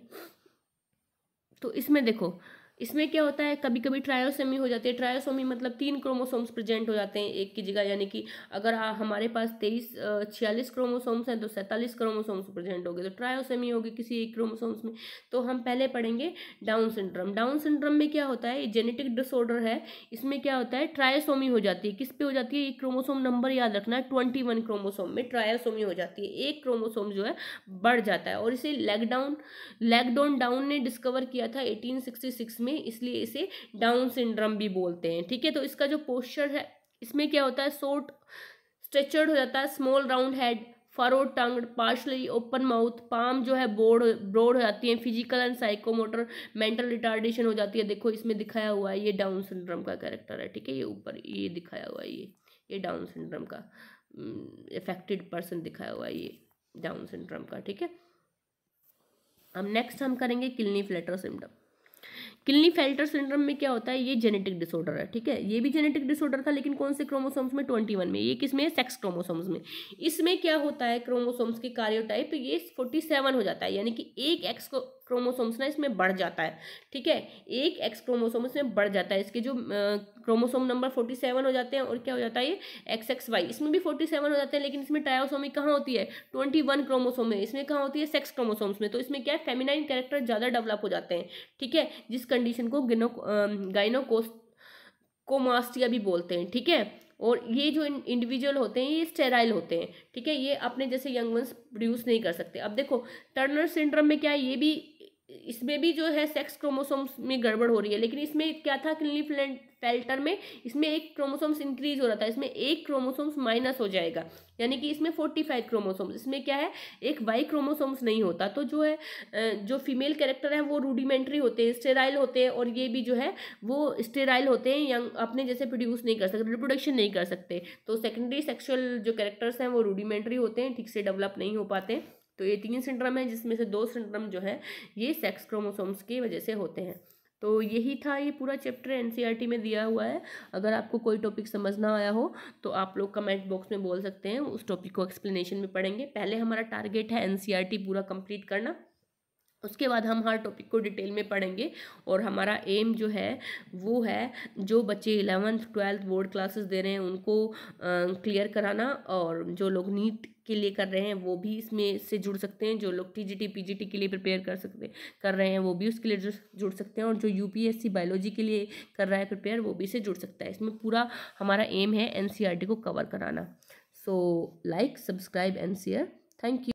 तो इसमें देखो इसमें क्या होता है कभी कभी ट्रायोसोमी हो जाती है ट्रायोसोमी मतलब तीन क्रोमोसोम्स प्रेजेंट हो जाते हैं एक की जगह यानी कि अगर आ, हमारे पास तेईस छियालीस क्रोमोसोम्स हैं तो सैंतालीस क्रोमोसोम्स प्रेजेंट हो गए तो ट्रायोसेमी होगी किसी एक क्रोमोसोम्स में तो हम पहले पढ़ेंगे डाउन सिंड्रम डाउन सिंड्रम में क्या होता है जेनेटिक डिसऑर्डर है इसमें क्या होता है ट्रायोसोमी हो जाती है किस पे हो जाती है एक क्रोमोसोम नंबर याद रखना है ट्वेंटी वन क्रोमोसोम में ट्रायोसोमी हो जाती है एक क्रोमोसोम जो है बढ़ जाता है और इसे लेग डाउन लेग डाउन डाउन ने डिस्कवर किया था एटीन सिक्सटी सिक्स इसमें इसलिए इसे डाउन सिंड्रम भी बोलते हैं ठीक है तो इसका जो पोस्चर है इसमें क्या होता है शोर्ट स्ट्रेचर्ड हो जाता है small round head furrow tongue partially open mouth palm जो है बोर्ड ब्रोड हो जाती है physical and psychomotor mental retardation हो जाती है देखो इसमें दिखाया हुआ है ये डाउन सिंड्रम का कैरेक्टर है ठीक है ये ऊपर ये दिखाया हुआ है ये ये डाउन सिंड्रम का इफेक्टेड पर्सन दिखाया हुआ है ये डाउन सिंड्रम का ठीक है अब नेक्स्ट हम करेंगे किलनी फ्लेटर सिम्टम किलनी फेल्टर सिंड्रोम में क्या होता है ये जेनेटिक डिसऑर्डर है ठीक है ये भी जेनेटिक डिसऑर्डर था लेकिन कौन से क्रोमोसोम्स में ट्वेंटी वन में ये किस में सेक्स क्रोमोसोम्स में इसमें क्या होता है क्रोमोसोम्स के कार्योटाइप ये फोर्टी सेवन हो जाता है यानी कि एक एक्स को क्रोमोसोम्स ना इसमें बढ़ जाता है ठीक है एक एक्स क्रोमोसोम इसमें बढ़ जाता है इसके जो क्रोमोसोम नंबर फोर्टी सेवन हो जाते हैं और क्या हो जाता है ये एक्स एक्स वाई इसमें भी फोर्टी सेवन हो जाते हैं लेकिन इसमें ट्रायोसोमी कहाँ होती है ट्वेंटी वन क्रोमोसोम में इसमें कहाँ होती है सेक्स क्रोमोसोम्स में तो इसमें क्या है फेमिनाइन कैरेक्टर ज़्यादा डेवलप हो जाते हैं ठीक है जिस कंडीशन को गिनो गाइनोकोस कोमास्टिया भी बोलते हैं ठीक है और ये जो इंडिविजुअल होते हैं ये स्टेराइल होते हैं ठीक है ये अपने जैसे यंग वंस प्रोड्यूस नहीं कर सकते अब देखो टर्नर सिंड्रम में क्या है ये भी इसमें भी जो है सेक्स क्रोमोसोम्स में गड़बड़ हो रही है लेकिन इसमें क्या था क्लिनली फेल्टर में इसमें एक क्रोमोसोम्स इंक्रीज हो रहा था इसमें एक क्रोमोसोम्स माइनस हो जाएगा यानी कि इसमें फोर्टी फाइव क्रोमोसोम्स इसमें क्या है एक वाई क्रोमोसोम्स नहीं होता तो जो है जो फीमेल कैरेक्टर है वो रूडिमेंट्री होते हैं स्टेराइल होते हैं और ये भी जो है वो स्टेराइल होते हैं यंग अपने जैसे प्रोड्यूस नहीं कर सकते रिप्रोडक्शन नहीं कर सकते तो सेकेंडरी सेक्शुअल जो कैरेक्टर्स हैं वो रूडिमेंट्री होते हैं ठीक से डेवलप नहीं हो पाते तो ये तीन सिंड्रम है जिसमें से दो सिंड्रम जो है ये सेक्स क्रोमोसोम्स की वजह से होते हैं तो यही था ये पूरा चैप्टर एनसीईआरटी e में दिया हुआ है अगर आपको कोई टॉपिक समझ ना आया हो तो आप लोग कमेंट बॉक्स में बोल सकते हैं उस टॉपिक को एक्सप्लेनेशन में पढ़ेंगे पहले हमारा टारगेट है एनसीईआरटी e पूरा कंप्लीट करना उसके बाद हम हर टॉपिक को डिटेल में पढ़ेंगे और हमारा एम जो है वो है जो बच्चे इलेवंथ ट्वेल्थ बोर्ड क्लासेस दे रहे हैं उनको क्लियर कराना और जो लोग नीट के लिए कर रहे हैं वो भी इसमें से जुड़ सकते हैं जो लोग T G T P G T के लिए प्रिपेयर कर सकते कर रहे हैं वो भी उसके लिए जुड़ सकते हैं और जो U P S C biology के लिए कर रहा है प्रिपेयर वो भी इसे जुड़ सकता है इसमें पूरा हमारा एम है एन सी आर टी को कवर कराना so like subscribe and share thank you